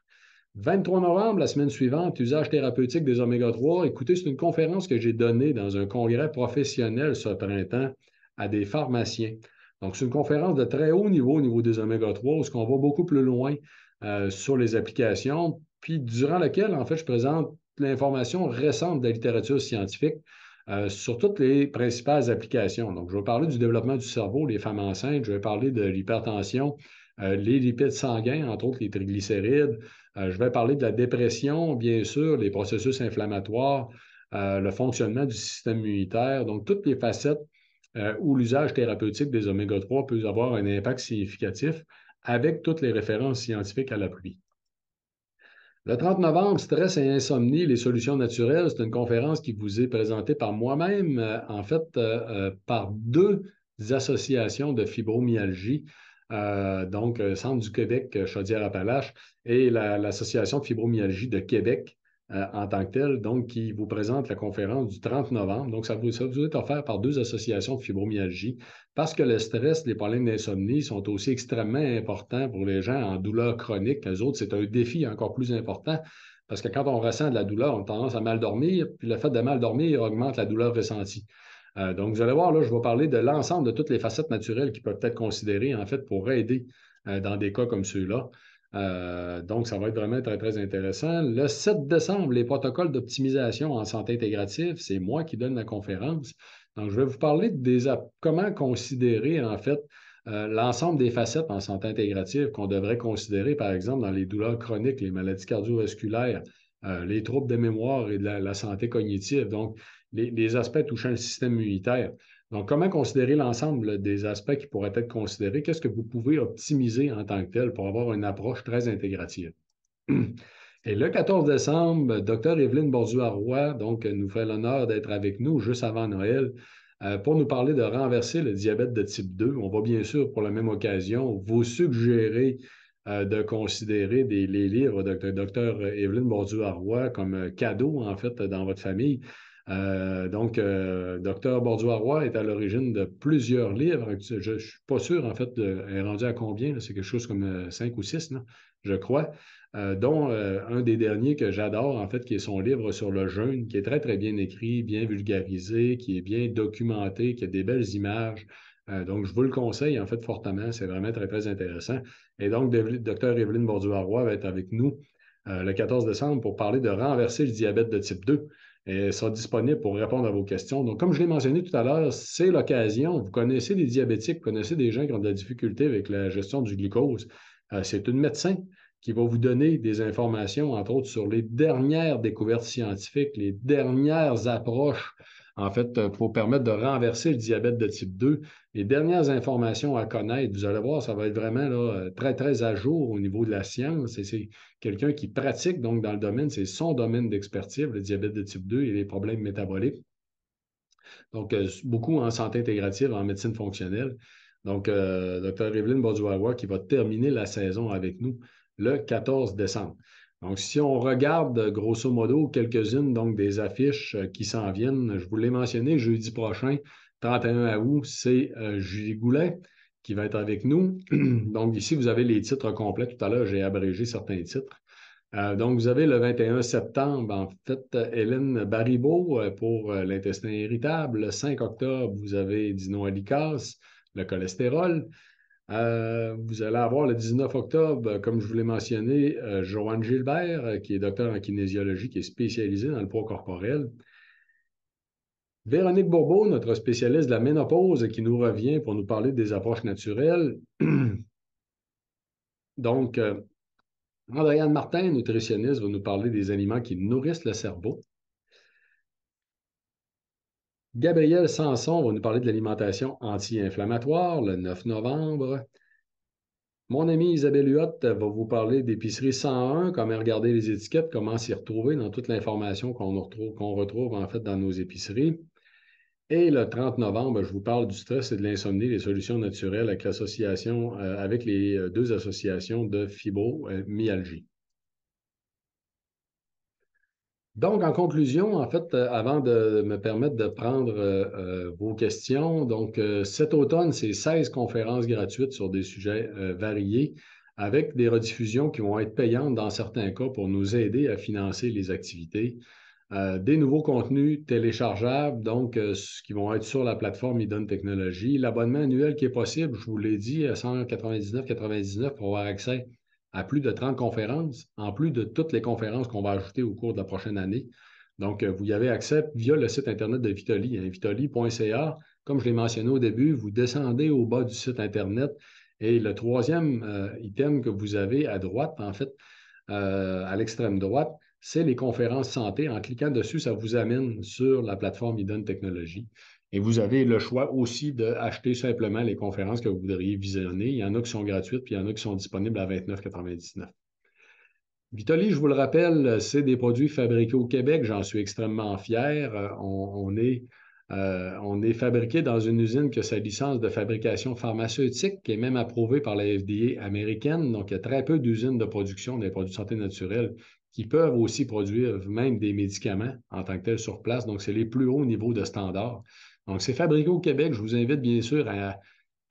23 novembre, la semaine suivante, usage thérapeutique des oméga-3. Écoutez, c'est une conférence que j'ai donnée dans un congrès professionnel ce printemps à des pharmaciens. Donc, c'est une conférence de très haut niveau au niveau des oméga-3, où ce qu'on va beaucoup plus loin euh, sur les applications, puis durant laquelle, en fait, je présente l'information récente de la littérature scientifique euh, sur toutes les principales applications. Donc, je vais parler du développement du cerveau, les femmes enceintes, je vais parler de l'hypertension, euh, les lipides sanguins, entre autres les triglycérides, euh, je vais parler de la dépression, bien sûr, les processus inflammatoires, euh, le fonctionnement du système immunitaire, donc toutes les facettes euh, où l'usage thérapeutique des oméga 3 peut avoir un impact significatif avec toutes les références scientifiques à l'appui. Le 30 novembre, Stress et insomnie, les solutions naturelles, c'est une conférence qui vous est présentée par moi-même, en fait, par deux associations de fibromyalgie euh, donc euh, Centre du Québec euh, Chaudière-Appalaches et l'Association de fibromyalgie de Québec en tant que telle, donc qui vous présente la conférence du 30 novembre. Donc, ça vous, est offert par deux associations de fibromyalgie parce que le stress, les problèmes d'insomnie sont aussi extrêmement importants pour les gens en douleur chronique. Les autres, c'est un défi encore plus important parce que quand on ressent de la douleur, on a tendance à mal dormir, puis le fait de mal dormir augmente la douleur ressentie. Euh, donc, vous allez voir, là, je vais parler de l'ensemble de toutes les facettes naturelles qui peuvent être considérées, en fait, pour aider euh, dans des cas comme ceux-là. Euh, donc, ça va être vraiment très, très intéressant. Le 7 décembre, les protocoles d'optimisation en santé intégrative, c'est moi qui donne la conférence. Donc, je vais vous parler des comment considérer, en fait, l'ensemble des facettes en santé intégrative qu'on devrait considérer, par exemple, dans les douleurs chroniques, les maladies cardiovasculaires, les troubles de mémoire et de la santé cognitive. Donc, les, aspects touchant le système immunitaire. Donc, comment considérer l'ensemble des aspects qui pourraient être considérés? Qu'est-ce que vous pouvez optimiser en tant que tel pour avoir une approche très intégrative? Et le 14 décembre, Dr. Evelyne Bourdu-Harois, donc, nous fait l'honneur d'être avec nous juste avant Noël euh, pour nous parler de renverser le diabète de type 2. On va bien sûr, pour la même occasion, vous suggérer euh, de considérer les livres de Dr. Evelyne Bourdu-Harois comme euh, cadeau, en fait, dans votre famille. Euh, donc, Dr. Euh, docteur est à l'origine de plusieurs livres. Je ne suis pas sûr, en fait, de, elle est rendue à combien. C'est quelque chose comme euh, cinq ou six, je crois, dont un des derniers que j'adore, en fait, qui est son livre sur le jeûne, qui est très, très bien écrit, bien vulgarisé, qui est bien documenté, qui a des belles images. donc, je vous le conseille, en fait, fortement. C'est vraiment très, très intéressant. Et donc, Docteur Evelyne Borduarois va être avec nous le 14 décembre pour parler de renverser le diabète de type 2 et euh, sont disponible pour répondre à vos questions. Donc, comme je l'ai mentionné tout à l'heure, c'est l'occasion. Vous connaissez des diabétiques, vous connaissez des gens qui ont de la difficulté avec la gestion du glucose. Euh, c'est une médecin qui va vous donner des informations, entre autres, sur les dernières découvertes scientifiques, les dernières approches en fait, euh, pour permettre de renverser le diabète de type 2. Les dernières informations à connaître, vous allez voir, ça va être vraiment euh, très, très à jour au niveau de la science. c'est quelqu'un qui pratique donc dans le domaine, c'est son domaine d'expertise, le diabète de type 2 et les problèmes métaboliques. Donc, euh, beaucoup en santé intégrative, en médecine fonctionnelle. Donc, Dr. Evelyne Baudouawa qui va terminer la saison avec nous le 14 décembre. Donc, si on regarde grosso modo quelques-unes des affiches euh, qui s'en viennent, je vous l'ai mentionné jeudi prochain, 31 août, c'est euh, Julie Goulet qui va être avec nous. donc, ici, vous avez les titres complets. Tout à l'heure, j'ai abrégé certains titres. Euh, donc, vous avez le 21 septembre, en fait, Hélène Baribeau pour l'intestin irritable. Le 5 octobre, vous avez Dino Alicas, le cholestérol. Euh, vous allez avoir le 19 octobre, comme je vous l'ai mentionné, euh, Joanne Gilbert, euh, qui est docteur en kinésiologie, qui est spécialisée dans le poids corporel. Véronique Bourbeau, notre spécialiste de la ménopause, qui nous revient pour nous parler des approches naturelles. Donc, euh, Martin, nutritionniste, va nous parler des aliments qui nourrissent le cerveau. Gabriel Sanson va nous parler de l'alimentation anti-inflammatoire le 9 novembre. Mon ami Isabelle Huot va vous parler d'épicerie 101, comment regarder les étiquettes, comment s'y retrouver dans toute l'information qu'on retrouve, en fait dans nos épiceries. Et le 30 novembre, je vous parle du stress et de l'insomnie, les solutions naturelles avec l'association, euh, avec les euh, deux associations de fibromyalgie. Euh, donc, en conclusion, en fait, euh, avant de me permettre de prendre euh, euh, vos questions, donc cet automne, c'est 16 conférences gratuites sur des sujets variés, avec des rediffusions qui vont être payantes dans certains cas pour nous aider à financer les activités. des nouveaux contenus téléchargeables, donc qui vont être sur la plateforme IDON Technologie. L'abonnement annuel qui est possible, je vous l'ai dit, à 199,99 pour avoir accès à plus de 30 conférences, en plus de toutes les conférences qu'on va ajouter au cours de la prochaine année. Donc, euh, vous y avez accès via le site Internet de Vitoli, hein, vitoli.ca. Comme je l'ai mentionné au début, vous descendez au bas du site Internet et le troisième euh, item que vous avez à droite, en fait, euh, à l'extrême droite, c'est les conférences santé. En cliquant dessus, ça vous amène sur la plateforme Idon Technologies. Et vous avez le choix aussi d'acheter simplement les conférences que vous voudriez visionner. Il y en a qui sont gratuites, puis il y en a qui sont disponibles à 29,99. Vitoli, je vous le rappelle, c'est des produits fabriqués au Québec. J'en suis extrêmement fier. On, est, euh, on est fabriqué dans une usine qui a sa licence de fabrication pharmaceutique, qui est même approuvée par la FDA américaine. Donc, il y a très peu d'usines de production des produits de santé naturelle qui peuvent aussi produire même des médicaments en tant que tels sur place. Donc, c'est les plus hauts niveaux de standards. Donc, c'est fabriqué au Québec. Je vous invite bien sûr à,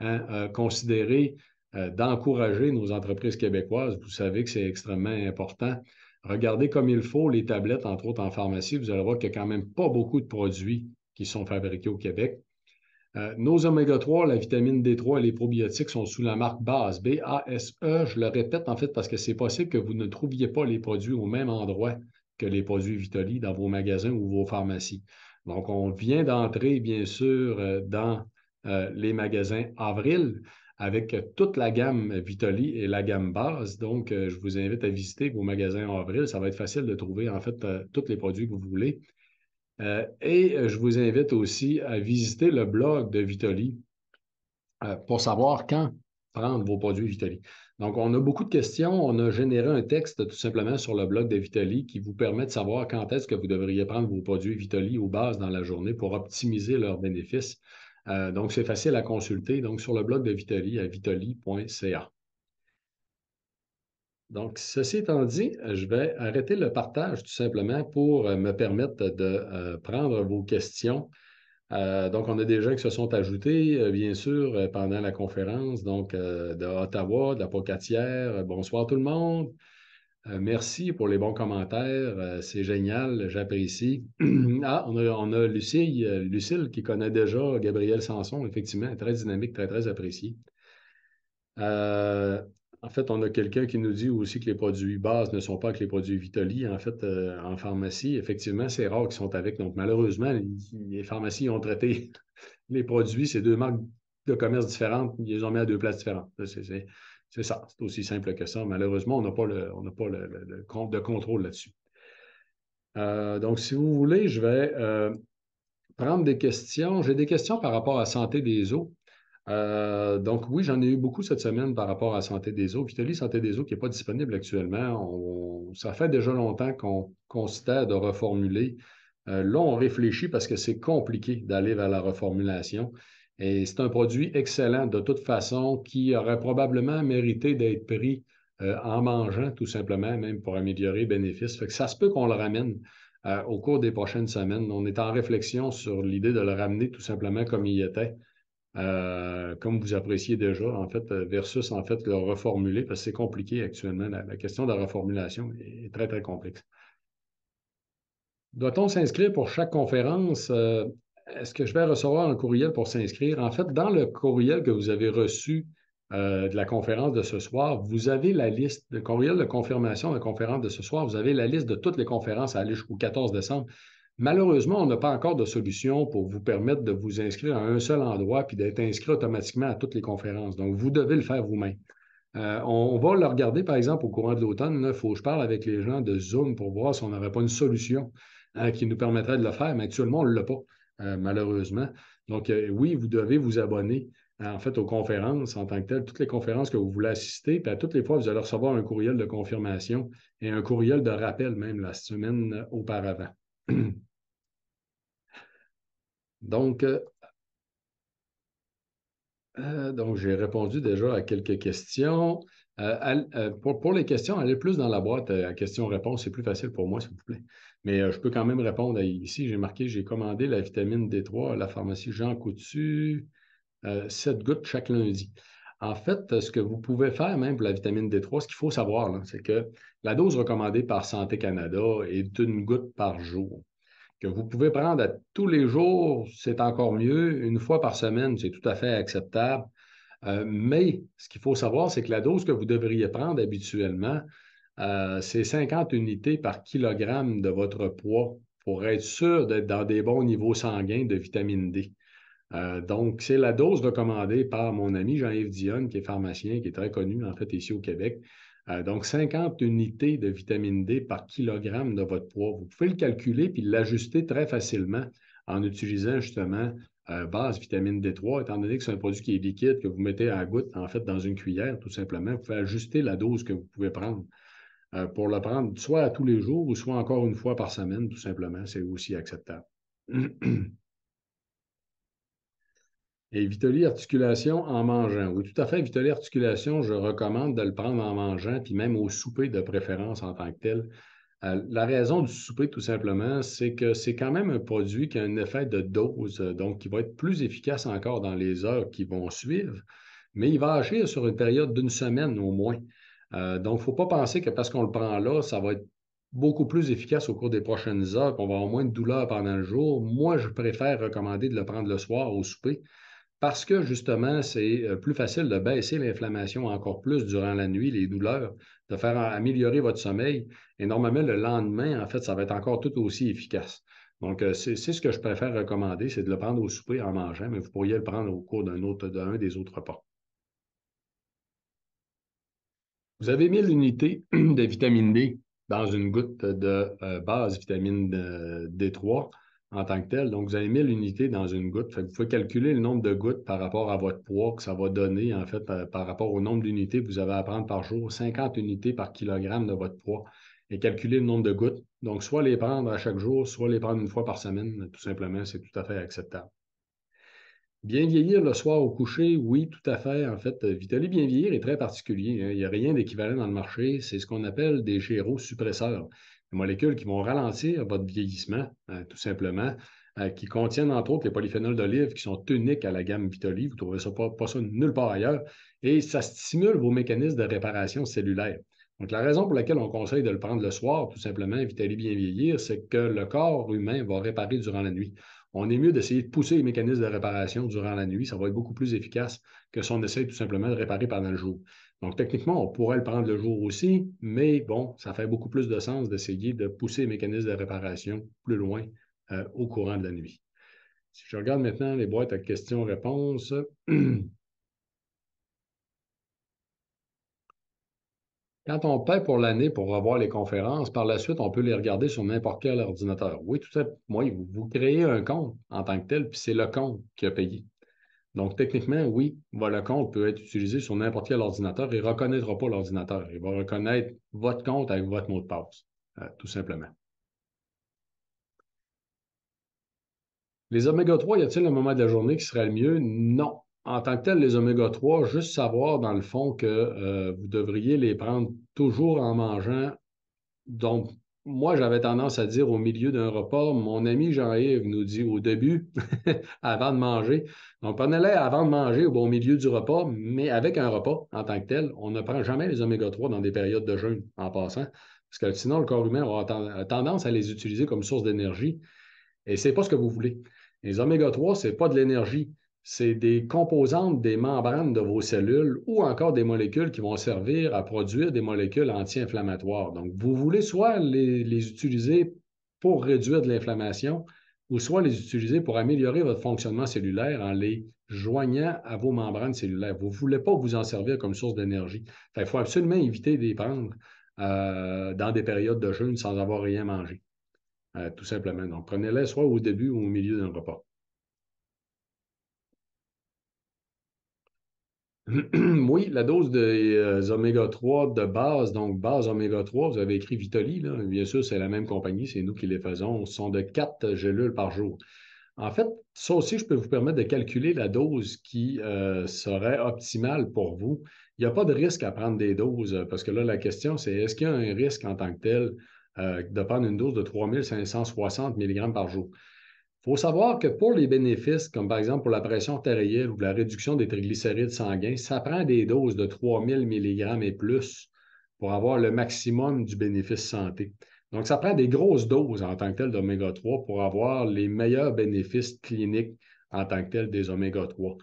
euh, considérer euh, d'encourager nos entreprises québécoises. Vous savez que c'est extrêmement important. Regardez comme il faut les tablettes, entre autres en pharmacie. Vous allez voir qu'il n'y a quand même pas beaucoup de produits qui sont fabriqués au Québec. Euh, nos oméga 3, la vitamine D3 et les probiotiques sont sous la marque BASE, B-A-S-E. Je le répète en fait parce que c'est possible que vous ne trouviez pas les produits au même endroit que les produits Vitoli dans vos magasins ou vos pharmacies. Donc, on vient d'entrer, bien sûr, euh, dans euh, les magasins avril avec toute la gamme Vitoli et la gamme base. Donc, euh, je vous invite à visiter vos magasins avril. Ça va être facile de trouver, en fait, tous les produits que vous voulez. et je vous invite aussi à visiter le blog de Vitoli pour savoir quand prendre vos produits Vitali. Donc, on a beaucoup de questions. On a généré un texte tout simplement sur le blog de Vitali qui vous permet de savoir quand est-ce que vous devriez prendre vos produits Vitali ou base dans la journée pour optimiser leurs bénéfices. Euh, donc, c'est facile à consulter. Donc, sur le blog de Vitali à vitali.ca. Donc, ceci étant dit, je vais arrêter le partage tout simplement pour euh, me permettre de euh, prendre vos questions. Euh, donc, on a des gens qui se sont ajoutés, euh, bien sûr, euh, pendant la conférence, donc de Ottawa, de la Pocatière. Bonsoir tout le monde. merci pour les bons commentaires. c'est génial, j'apprécie. ah, on a, on a Lucille, Lucille qui connaît déjà Gabriel Sanson, effectivement, très dynamique, très, très apprécié. En fait, on a quelqu'un qui nous dit aussi que les produits bases ne sont pas que les produits Vitoli, En fait, euh, en pharmacie, effectivement, c'est rare qu'ils sont avec. Donc, malheureusement, les, pharmacies ont traité les produits, C'est deux marques de commerce différentes, ils les ont mis à deux places différentes. C'est ça, c'est aussi simple que ça. Malheureusement, on n'a pas, le, on pas le, de contrôle là-dessus. Euh, donc, si vous voulez, je vais euh, prendre des questions. J'ai des questions par rapport à la santé des eaux. Euh, donc oui, j'en ai eu beaucoup cette semaine par rapport à Santé des eaux. Vitaly Santé des eaux qui n'est pas disponible actuellement. ça fait déjà longtemps qu'on considère de reformuler. Euh, là, on réfléchit parce que c'est compliqué d'aller vers la reformulation. Et c'est un produit excellent de toute façon qui aurait probablement mérité d'être pris euh, en mangeant tout simplement, même pour améliorer les bénéfices. Fait que ça se peut qu'on le ramène au cours des prochaines semaines. On est en réflexion sur l'idée de le ramener tout simplement comme il était euh, comme vous appréciez déjà, en fait, euh, versus en fait le reformuler, parce que c'est compliqué actuellement. La, question de la reformulation est très, très complexe. Doit-on s'inscrire pour chaque conférence? Euh, est-ce que je vais recevoir un courriel pour s'inscrire? En fait, dans le courriel que vous avez reçu de la conférence de ce soir, vous avez la liste le courriel de confirmation de la conférence de ce soir. Vous avez la liste de toutes les conférences à aller jusqu'au 14 décembre. Malheureusement, on n'a pas encore de solution pour vous permettre de vous inscrire à un seul endroit puis d'être inscrit automatiquement à toutes les conférences. Donc, vous devez le faire vous-même. Euh, on, va le regarder, par exemple, au courant de l'automne. Il faut que je parle avec les gens de Zoom pour voir si on n'aurait pas une solution hein, qui nous permettrait de le faire, mais actuellement, on ne l'a pas, euh, malheureusement. Donc, euh, oui, vous devez vous abonner hein, en fait aux conférences en tant que telles, toutes les conférences que vous voulez assister, puis à toutes les fois, vous allez recevoir un courriel de confirmation et un courriel de rappel même la semaine auparavant. Donc, euh, euh, donc j'ai répondu déjà à quelques questions. Euh, pour, les questions, allez plus dans la boîte à questions-réponses. C'est plus facile pour moi, s'il vous plaît. Mais je peux quand même répondre ici. J'ai marqué, j'ai commandé la vitamine D3 à la pharmacie Jean Coutu, 7 gouttes chaque lundi. En fait, ce que vous pouvez faire même pour la vitamine D3, ce qu'il faut savoir, c'est que la dose recommandée par Santé Canada est d'une goutte par jour que vous pouvez prendre à tous les jours, c'est encore mieux. Une fois par semaine, c'est tout à fait acceptable. Euh, mais ce qu'il faut savoir, c'est que la dose que vous devriez prendre habituellement, euh, c'est 50 unités par kilogramme de votre poids pour être sûr d'être dans des bons niveaux sanguins de vitamine D. Euh, donc, c'est la dose recommandée par mon ami Jean-Yves Dionne, qui est pharmacien, qui est très connu en fait ici au Québec, euh, donc, 50 unités de vitamine D par kilogramme de votre poids. Vous pouvez le calculer puis l'ajuster très facilement en utilisant justement euh, base vitamine D3, étant donné que c'est un produit qui est liquide, que vous mettez à goutte, en fait, dans une cuillère, tout simplement. Vous pouvez ajuster la dose que vous pouvez prendre euh, pour le prendre soit à tous les jours ou soit encore une fois par semaine, tout simplement. C'est aussi acceptable. Et Vitoli Articulation en mangeant. Oui, tout à fait, Vitoli Articulation, je recommande de le prendre en mangeant, puis même au souper de préférence en tant que tel. Euh, la raison du souper, tout simplement, c'est que c'est quand même un produit qui a un effet de dose, donc qui va être plus efficace encore dans les heures qui vont suivre, mais il va agir sur une période d'une semaine au moins. Euh, donc, il ne faut pas penser que parce qu'on le prend là, ça va être beaucoup plus efficace au cours des prochaines heures, qu'on va avoir moins de douleur pendant le jour. Moi, je préfère recommander de le prendre le soir au souper parce que justement, c'est euh, plus facile de baisser l'inflammation encore plus durant la nuit, les douleurs, de faire améliorer votre sommeil. Et normalement, le lendemain, en fait, ça va être encore tout aussi efficace. Donc, euh, c'est ce que je préfère recommander, c'est de le prendre au souper en mangeant, mais vous pourriez le prendre au cours d'un autre, des autres repas. Vous avez 1000 unités de vitamine B dans une goutte de euh, base vitamine D3 en tant que tel. Donc, vous avez 1000 unités dans une goutte. vous pouvez calculer le nombre de gouttes par rapport à votre poids que ça va donner, en fait, par, rapport au nombre d'unités que vous avez à prendre par jour, 50 unités par kilogramme de votre poids, et calculer le nombre de gouttes. Donc, soit les prendre à chaque jour, soit les prendre une fois par semaine, tout simplement, c'est tout à fait acceptable. Bien vieillir le soir au coucher, oui, tout à fait. En fait, Vitaly Bien vieillir est très particulier. Hein. Il n'y a rien d'équivalent dans le marché. C'est ce qu'on appelle des gyrosuppresseurs, suppresseurs molécules qui vont ralentir votre vieillissement, euh, tout simplement, euh, qui contiennent entre autres les polyphénols d'olive qui sont uniques à la gamme Vitoli. Vous ne trouverez ça pas, ça nulle part ailleurs. Et ça stimule vos mécanismes de réparation cellulaire. Donc, la raison pour laquelle on conseille de le prendre le soir, tout simplement, Vitali bien vieillir, c'est que le corps humain va réparer durant la nuit. On est mieux d'essayer de pousser les mécanismes de réparation durant la nuit. Ça va être beaucoup plus efficace que si on essaye tout simplement de réparer pendant le jour. Donc, techniquement, on pourrait le prendre le jour aussi, mais bon, ça fait beaucoup plus de sens d'essayer de pousser les mécanismes de réparation plus loin euh, au courant de la nuit. Si je regarde maintenant les boîtes à questions-réponses, Quand on paie pour l'année pour revoir les conférences, par la suite, on peut les regarder sur n'importe quel ordinateur. Oui, tout ça. vous créez un compte en tant que tel, puis c'est le compte qui a payé. Donc, techniquement, oui, votre compte peut être utilisé sur n'importe quel ordinateur et ne reconnaîtra pas l'ordinateur. Il va reconnaître votre compte avec votre mot de passe, euh, tout simplement. Les oméga 3, y a-t-il un moment de la journée qui serait le mieux? Non. En tant que tel, les oméga 3, juste savoir dans le fond que euh, vous devriez les prendre toujours en mangeant, donc moi, j'avais tendance à dire au milieu d'un repas, mon ami Jean-Yves nous dit au début, avant de manger, on prenait avant de manger au milieu du repas, mais avec un repas en tant que tel, on ne prend jamais les oméga-3 dans des périodes de jeûne en passant, parce que sinon, le corps humain aura euh, tendance à les utiliser comme source d'énergie, et ce n'est pas ce que vous voulez. Les oméga-3, ce n'est pas de l'énergie, c'est des composantes des membranes de vos cellules ou encore des molécules qui vont servir à produire des molécules anti-inflammatoires. Donc, vous voulez soit les, utiliser pour réduire de l'inflammation ou soit les utiliser pour améliorer votre fonctionnement cellulaire en les joignant à vos membranes cellulaires. Vous ne voulez pas vous en servir comme source d'énergie. Il faut absolument éviter les prendre euh, dans des périodes de jeûne sans avoir rien mangé, euh, tout simplement. Donc, prenez-les soit au début ou au milieu d'un repas. oui, la dose des euh, oméga 3 de base, donc base oméga 3, vous avez écrit Vitoli, bien sûr, c'est la même compagnie, c'est nous qui les faisons, sont de quatre gélules par jour. En fait, ça aussi, je peux vous permettre de calculer la dose qui euh, serait optimale pour vous. Il n'y a pas de risque à prendre des doses, euh, parce que là, la question, c'est est-ce qu'il y a un risque en tant que tel de prendre une dose de 3560 mg par jour? Il faut savoir que pour les bénéfices, comme par exemple pour la pression artérielle ou la réduction des triglycérides sanguins, ça prend des doses de 3000 mg et plus pour avoir le maximum du bénéfice santé. Donc, ça prend des grosses doses en tant que telles d'oméga 3 pour avoir les meilleurs bénéfices cliniques en tant que tels des oméga 3.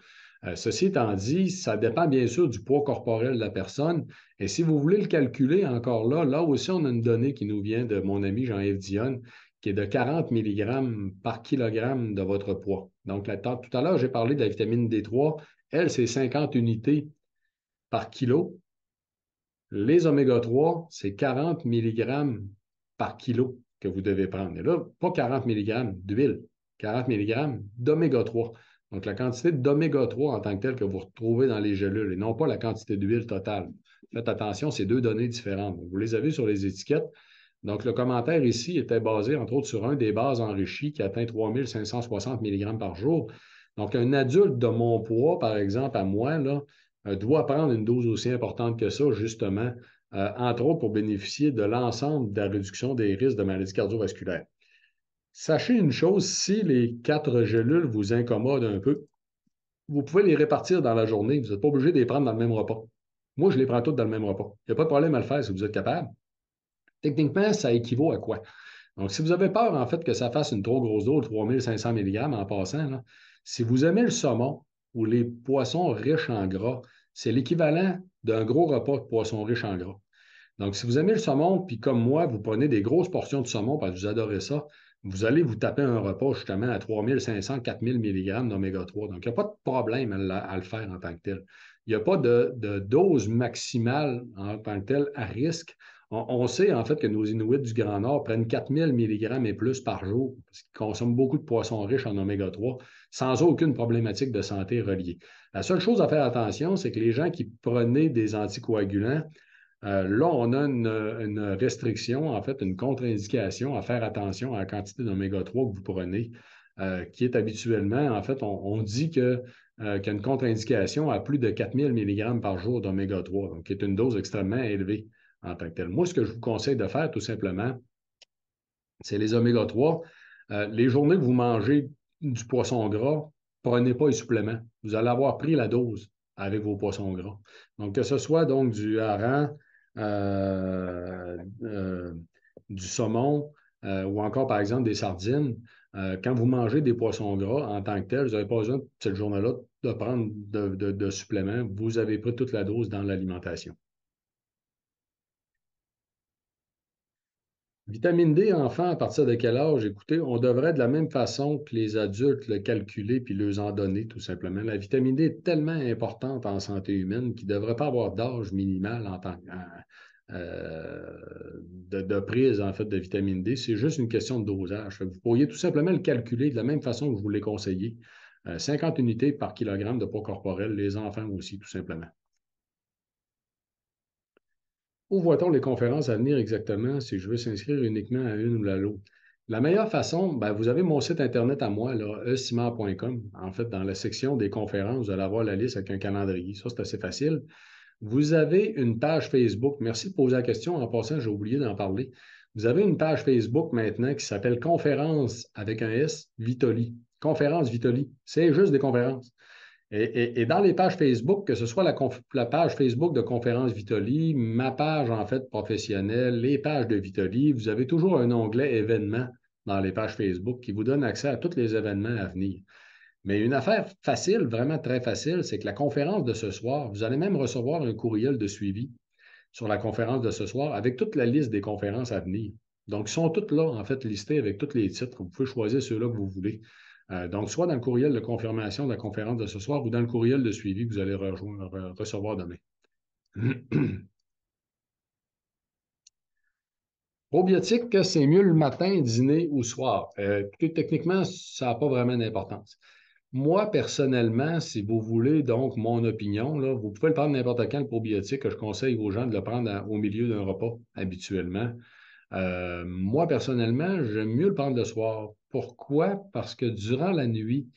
Euh, ceci étant dit, ça dépend bien sûr du poids corporel de la personne. Et si vous voulez le calculer encore là, là aussi, on a une donnée qui nous vient de mon ami Jean-Yves Dionne qui est de 40 mg par kilogramme de votre poids. Donc, tout à l'heure, j'ai parlé de la vitamine D3. Elle, c'est 50 unités par kilo. Les oméga 3, c'est 40 mg par kilo que vous devez prendre. Et là, pas 40 mg d'huile, 40 mg d'oméga 3. Donc, la quantité d'oméga 3 en tant que telle que vous retrouvez dans les gélules et non pas la quantité d'huile totale. Faites attention, c'est deux données différentes. Vous les avez sur les étiquettes. Donc, le commentaire ici était basé, entre autres, sur un des bases enrichies qui atteint 3560 mg par jour. Donc, un adulte de mon poids, par exemple, à moi, là, euh, doit prendre une dose aussi importante que ça, justement, euh, entre autres pour bénéficier de l'ensemble de la réduction des risques de maladies cardiovasculaires. Sachez une chose, si les quatre gélules vous incommodent un peu, vous pouvez les répartir dans la journée. Vous n'êtes pas obligé de les prendre dans le même repas. Moi, je les prends toutes dans le même repas. Il n'y a pas de problème à le faire si vous êtes capable. Techniquement, ça équivaut à quoi? Donc, si vous avez peur, en fait, que ça fasse une trop grosse dose, 3500 mg en passant, si vous aimez le saumon ou les poissons riches en gras, c'est l'équivalent d'un gros repas de poissons riches en gras. Donc, si vous aimez le saumon, puis comme moi, vous prenez des grosses portions de saumon parce que vous adorez ça, vous allez vous taper un repas justement à 3500, 4000 mg d'oméga 3. Donc, il n'y a pas de problème à, le faire en tant que tel. Il n'y a pas de, de, dose maximale en tant que tel à risque on, sait en fait que nos Inuits du Grand Nord prennent 4000 mg et plus par jour, parce qu'ils consomment beaucoup de poissons riches en oméga 3, sans aucune problématique de santé reliée. La seule chose à faire attention, c'est que les gens qui prenaient des anticoagulants, euh, là, on a une, restriction, en fait, une contre-indication à faire attention à la quantité d'oméga 3 que vous prenez, euh, qui est habituellement, en fait, on, dit euh, qu'il euh, a une contre-indication à plus de 4000 mg par jour d'oméga 3, donc qui est une dose extrêmement élevée en tant que tel. Moi, ce que je vous conseille de faire, tout simplement, c'est les oméga 3. Euh, les journées que vous mangez du poisson gras, prenez pas les suppléments. Vous allez avoir pris la dose avec vos poissons gras. Donc, que ce soit donc du hareng, euh, euh, du saumon ou encore, par exemple, des sardines, quand vous mangez des poissons gras en tant que tel, vous n'avez pas besoin, cette journée-là, de prendre de, de suppléments. Vous avez pris toute la dose dans l'alimentation. Vitamine D, enfant, à partir de quel âge? Écoutez, on devrait de la même façon que les adultes le calculer puis les en donner, tout simplement. La vitamine D est tellement importante en santé humaine qu'il ne devrait pas avoir d'âge minimal en tant euh, de, prise en fait de vitamine D. C'est juste une question de dosage. Vous pourriez tout simplement le calculer de la même façon que je vous l'ai conseillé. 50 unités par kilogramme de poids corporel, les enfants aussi, tout simplement. Où voit-on les conférences à venir exactement si je veux s'inscrire uniquement à une ou à l'autre? La meilleure façon, ben, vous avez mon site internet à moi, e-simon.com. En fait, dans la section des conférences, vous allez avoir la liste avec un calendrier. Ça, c'est assez facile. Vous avez une page Facebook. Merci de poser la question. En passant, j'ai oublié d'en parler. Vous avez une page Facebook maintenant qui s'appelle Conférences, avec un S Vitoli. Conférences Vitoli. C'est juste des conférences. Et, dans les pages Facebook, que ce soit la, page Facebook de Conférence Vitoli, ma page en fait professionnelle, les pages de Vitoli, vous avez toujours un onglet événements dans les pages Facebook qui vous donne accès à tous les événements à venir. Mais une affaire facile, vraiment très facile, c'est que la conférence de ce soir, vous allez même recevoir un courriel de suivi sur la conférence de ce soir avec toute la liste des conférences à venir. Donc, ils sont toutes là, en fait, listées avec tous les titres. Vous pouvez choisir ceux-là que vous voulez. Euh, donc, soit dans le courriel de confirmation de la conférence de ce soir ou dans le courriel de suivi que vous allez recevoir demain. Probiotique, c'est mieux le matin, dîner ou soir. Euh, techniquement, ça n'a pas vraiment d'importance. Moi, personnellement, si vous voulez donc mon opinion, vous pouvez le prendre n'importe quand, le probiotique. Je conseille aux gens de le prendre au milieu d'un repas habituellement. Euh, moi, personnellement, j'aime mieux le prendre le soir pourquoi? Parce que durant la nuit,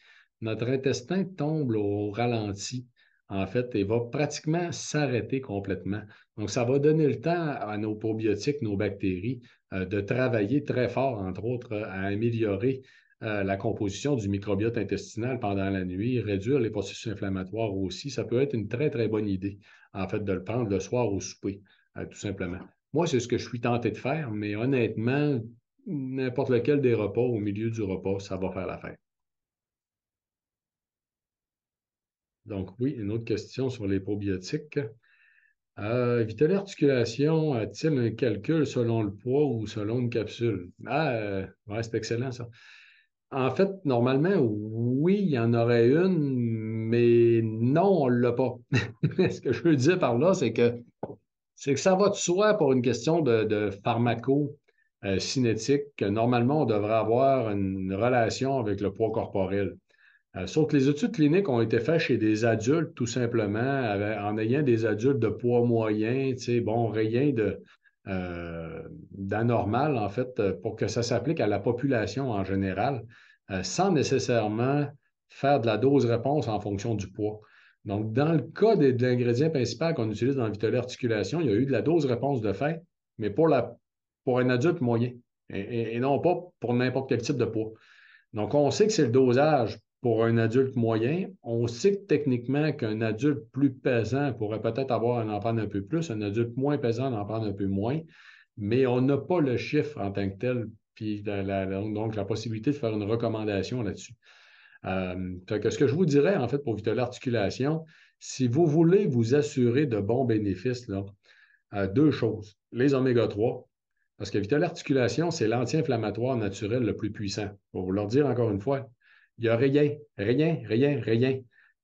notre intestin tombe au ralenti, en fait, et va pratiquement s'arrêter complètement. Donc, ça va donner le temps à nos probiotiques, nos bactéries, euh, de travailler très fort, entre autres, euh, à améliorer euh, la composition du microbiote intestinal pendant la nuit, réduire les processus inflammatoires aussi. Ça peut être une très, très bonne idée, en fait, de le prendre le soir au souper, tout simplement. Moi, c'est ce que je suis tenté de faire, mais honnêtement, n'importe lequel des repas, au milieu du repas, ça va faire la fin. Donc oui, une autre question sur les probiotiques. Euh, articulation articulation, a-t-il un calcul selon le poids ou selon une capsule? Ah, euh, c'est excellent ça. En fait, normalement, oui, il y en aurait une, mais non, on ne l'a pas. Ce que je veux dire par là, c'est que c'est que ça va de soi pour une question de, de pharmaco euh, cinétique que normalement, on devrait avoir une relation avec le poids corporel. Euh, sauf que les études cliniques ont été faites chez des adultes, tout simplement, en ayant des adultes de poids moyen, bon, rien de euh, d'anormal, en fait, pour que ça s'applique à la population en général, sans nécessairement faire de la dose-réponse en fonction du poids. Donc, dans le cas de, de l'ingrédient principal qu'on utilise dans la articulation, il y a eu de la dose-réponse de fait, mais pour la pour un adulte moyen et, non pas pour n'importe quel type de poids. Donc, on sait que c'est le dosage pour un adulte moyen. On sait techniquement qu'un adulte plus pesant pourrait peut-être avoir un enfant d'un un peu plus, un adulte moins pesant un enfant un peu moins, mais on n'a pas le chiffre en tant que tel, puis donc la possibilité de faire une recommandation là-dessus. Euh, ce que je vous dirais, en fait, pour vite l'articulation, si vous voulez vous assurer de bons bénéfices, deux choses. Les oméga 3, parce que l'articulation, c'est l'anti-inflammatoire naturel le plus puissant. Pour vous leur dire encore une fois, il n'y a rien, rien, rien, rien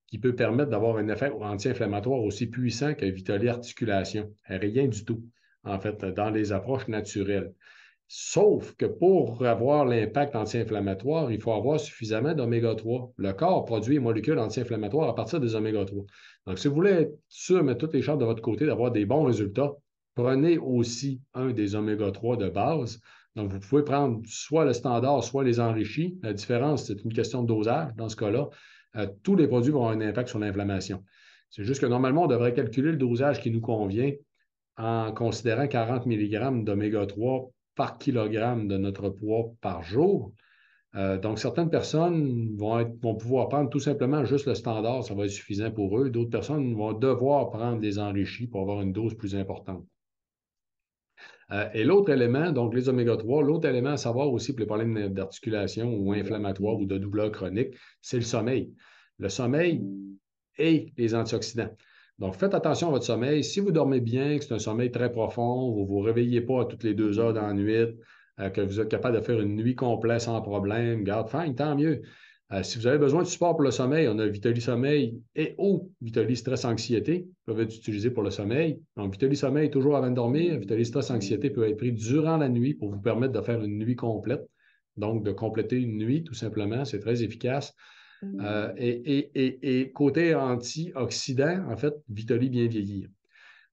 qui peut permettre d'avoir un effet anti-inflammatoire aussi puissant que articulation Rien du tout, en fait, dans les approches naturelles. Sauf que pour avoir l'impact anti-inflammatoire, il faut avoir suffisamment d'oméga 3. Le corps produit des molécules anti-inflammatoires à partir des oméga 3. Donc, si vous voulez être sûr, mettre toutes les chances de votre côté d'avoir des bons résultats, prenez aussi un des oméga-3 de base. Donc, vous pouvez prendre soit le standard, soit les enrichis. La différence, c'est une question de dosage. Dans ce cas-là, euh, tous les produits vont avoir un impact sur l'inflammation. C'est juste que normalement, on devrait calculer le dosage qui nous convient en considérant 40 mg d'oméga 3 par kilogramme de notre poids par jour. Euh, donc, certaines personnes vont, pouvoir prendre tout simplement juste le standard, ça va être suffisant pour eux. D'autres personnes vont devoir prendre des enrichis pour avoir une dose plus importante. Euh, et l'autre élément, donc les oméga 3, l'autre élément à savoir aussi pour les problèmes d'articulation ou inflammatoires ou de doubleur chronique, c'est le sommeil. Le sommeil et les antioxydants. Donc, faites attention à votre sommeil. Si vous dormez bien, que c'est un sommeil très profond, vous ne vous réveillez pas à toutes les deux heures dans la nuit, euh, que vous êtes capable de faire une nuit complète sans problème, garde, fine, tant mieux. Euh, si vous avez besoin de support pour le sommeil, on a Vitali Sommeil et O Vitali Stress Anxiété peuvent être utilisés pour le sommeil. Donc, Vitali Sommeil toujours avant de dormir. Vitali Stress Anxiété peut être pris durant la nuit pour vous permettre de faire une nuit complète. Donc, de compléter une nuit, tout simplement, c'est très efficace. Mm-hmm. Euh, et, et, côté antioxydant, en fait, Vitali bien vieillir.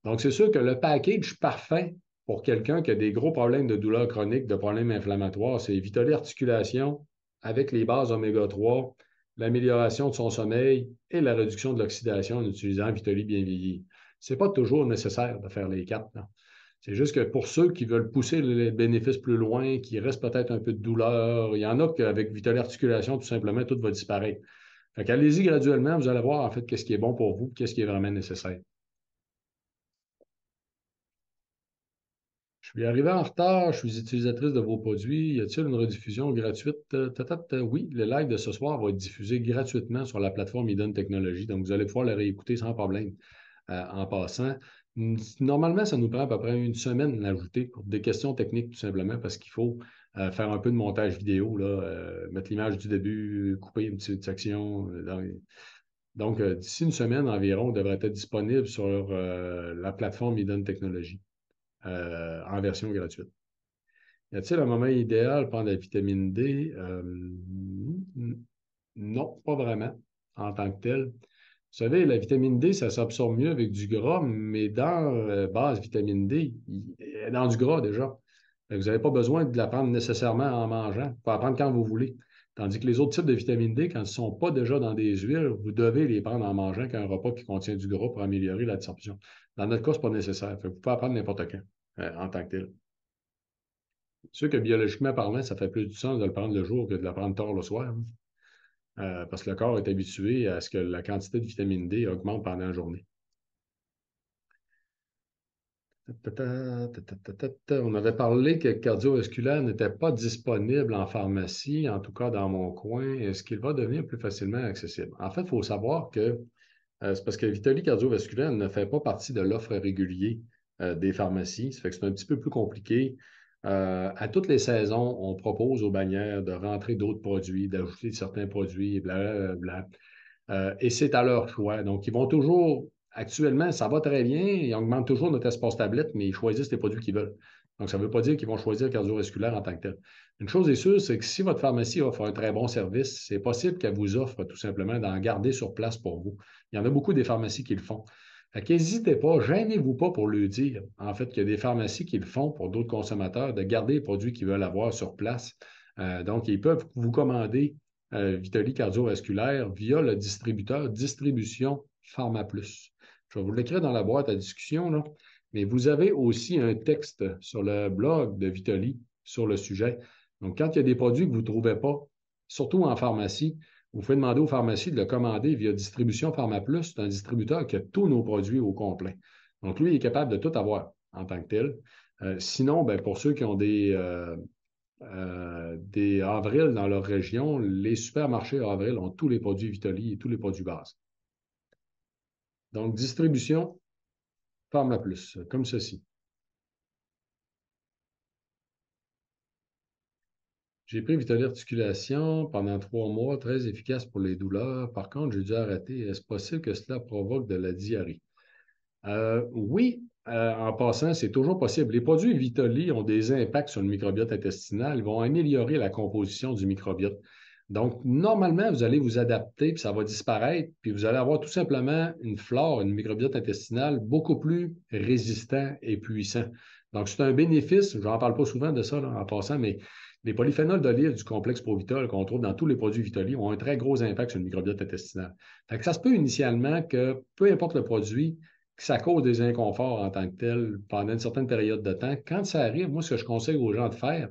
Donc, c'est sûr que le package parfait pour quelqu'un qui a des gros problèmes de douleurs chroniques, de problèmes inflammatoires, c'est Vitali Articulation, avec les bases oméga-3, l'amélioration de son sommeil et la réduction de l'oxydation en utilisant Vitoli bien vieilli. Ce n'est pas toujours nécessaire de faire les quatre. Hein. C'est juste que pour ceux qui veulent pousser les bénéfices plus loin, qui restent peut-être un peu de douleur, il y en a qu'avec Vitoli Articulation, tout simplement, tout va disparaître. allez y graduellement, vous allez voir en fait qu'est-ce qui est bon pour vous, qu'est-ce qui est vraiment nécessaire. Je suis arrivé en retard, je suis utilisatrice de vos produits. Y a-t-il une rediffusion gratuite? Euh, oui, le live de ce soir va être diffusé gratuitement sur la plateforme Eden Technologies. Donc, vous allez pouvoir le réécouter sans problème euh, en passant. Normalement, ça nous prend à peu près une semaine l'ajouter pour des questions techniques, tout simplement, parce qu'il faut euh, faire un peu de montage vidéo, mettre l'image du début, couper une petite section. Donc, d'ici une semaine environ, on devrait être disponible sur la plateforme Eden Technologies. Euh, en version gratuite. Y a-t-il un moment idéal pour la vitamine D? Euh, non, pas vraiment en tant que tel. Vous savez, la vitamine D, ça s'absorbe mieux avec du gras, mais dans base vitamine D, dans du gras déjà. Vous n'avez pas besoin de la prendre nécessairement en mangeant. Vous pouvez la prendre quand vous voulez. Tandis que les autres types de vitamine D, quand ils ne sont pas déjà dans des huiles, vous devez les prendre en mangeant qu'un repas qui contient du gras pour améliorer la l'absorption. Dans notre cas, ce n'est pas nécessaire. vous pouvez apprendre n'importe quand euh, en tant que tel. C'est sûr que biologiquement parlant, ça fait plus du sens de le prendre le jour que de le prendre tard le soir. Hein. Euh, parce que le corps est habitué à ce que la quantité de vitamine D augmente pendant la journée. On avait parlé que cardiovasculaire n'était pas disponible en pharmacie, en tout cas dans mon coin. Est-ce qu'il va devenir plus facilement accessible? En fait, il faut savoir que euh, c'est parce que Vitali cardiovasculaire ne fait pas partie de l'offre régulière euh, des pharmacies. Ça fait que c'est un petit peu plus compliqué. Euh, à toutes les saisons, on propose aux bannières de rentrer d'autres produits, d'ajouter certains produits, blablabla. et c'est à leur choix. Donc, ils vont toujours actuellement, ça va très bien. Ils augmentent toujours notre espace tablette, mais ils choisissent les produits qu'ils veulent. Donc, ça ne veut pas dire qu'ils vont choisir le cardiovasculaire en tant que tel. Une chose est sûre, c'est que si votre pharmacie offre un très bon service, c'est possible qu'elle vous offre tout simplement d'en garder sur place pour vous. Il y en a beaucoup des pharmacies qui le font. N'hésitez pas, gênez-vous pas pour le dire. En fait, qu'il y a des pharmacies qui le font pour d'autres consommateurs de garder les produits qu'ils veulent avoir sur place. Euh, donc, ils peuvent vous commander euh, Vitali cardiovasculaire via le distributeur Distribution Pharma Plus. Je vais vous l'écrire dans la boîte à discussion, Mais vous avez aussi un texte sur le blog de Vitoli sur le sujet. Donc, quand il y a des produits que vous ne trouvez pas, surtout en pharmacie, vous pouvez demander aux pharmacies de le commander via Distribution Pharma Plus. C'est un distributeur qui a tous nos produits au complet. Donc, lui, il est capable de tout avoir en tant que tel. Euh, sinon, ben, pour ceux qui ont euh, euh, des, Avril dans leur région, les supermarchés avril ont tous les produits Vitoli et tous les produits bases. Donc, distribution, Pharma Plus, comme ceci. J'ai pris Articulation pendant trois mois, très efficace pour les douleurs. Par contre, j'ai dû arrêter. Est-ce possible que cela provoque de la diarrhée? Euh, oui, euh, en passant, c'est toujours possible. Les produits Vitoli ont des impacts sur le microbiote intestinal. Ils vont améliorer la composition du microbiote. Donc, normalement, vous allez vous adapter, puis ça va disparaître, puis vous allez avoir tout simplement une flore, une microbiote intestinale beaucoup plus résistant et puissant. Donc, c'est un bénéfice, je n'en parle pas souvent de ça en passant, mais les polyphénols d'olive du complexe Provitol qu'on trouve dans tous les produits Vitoli ont un très gros impact sur le microbiote intestinale. ça se peut initialement que, peu importe le produit, que ça cause des inconforts en tant que tel pendant une certaine période de temps. Quand ça arrive, moi, ce que je conseille aux gens de faire,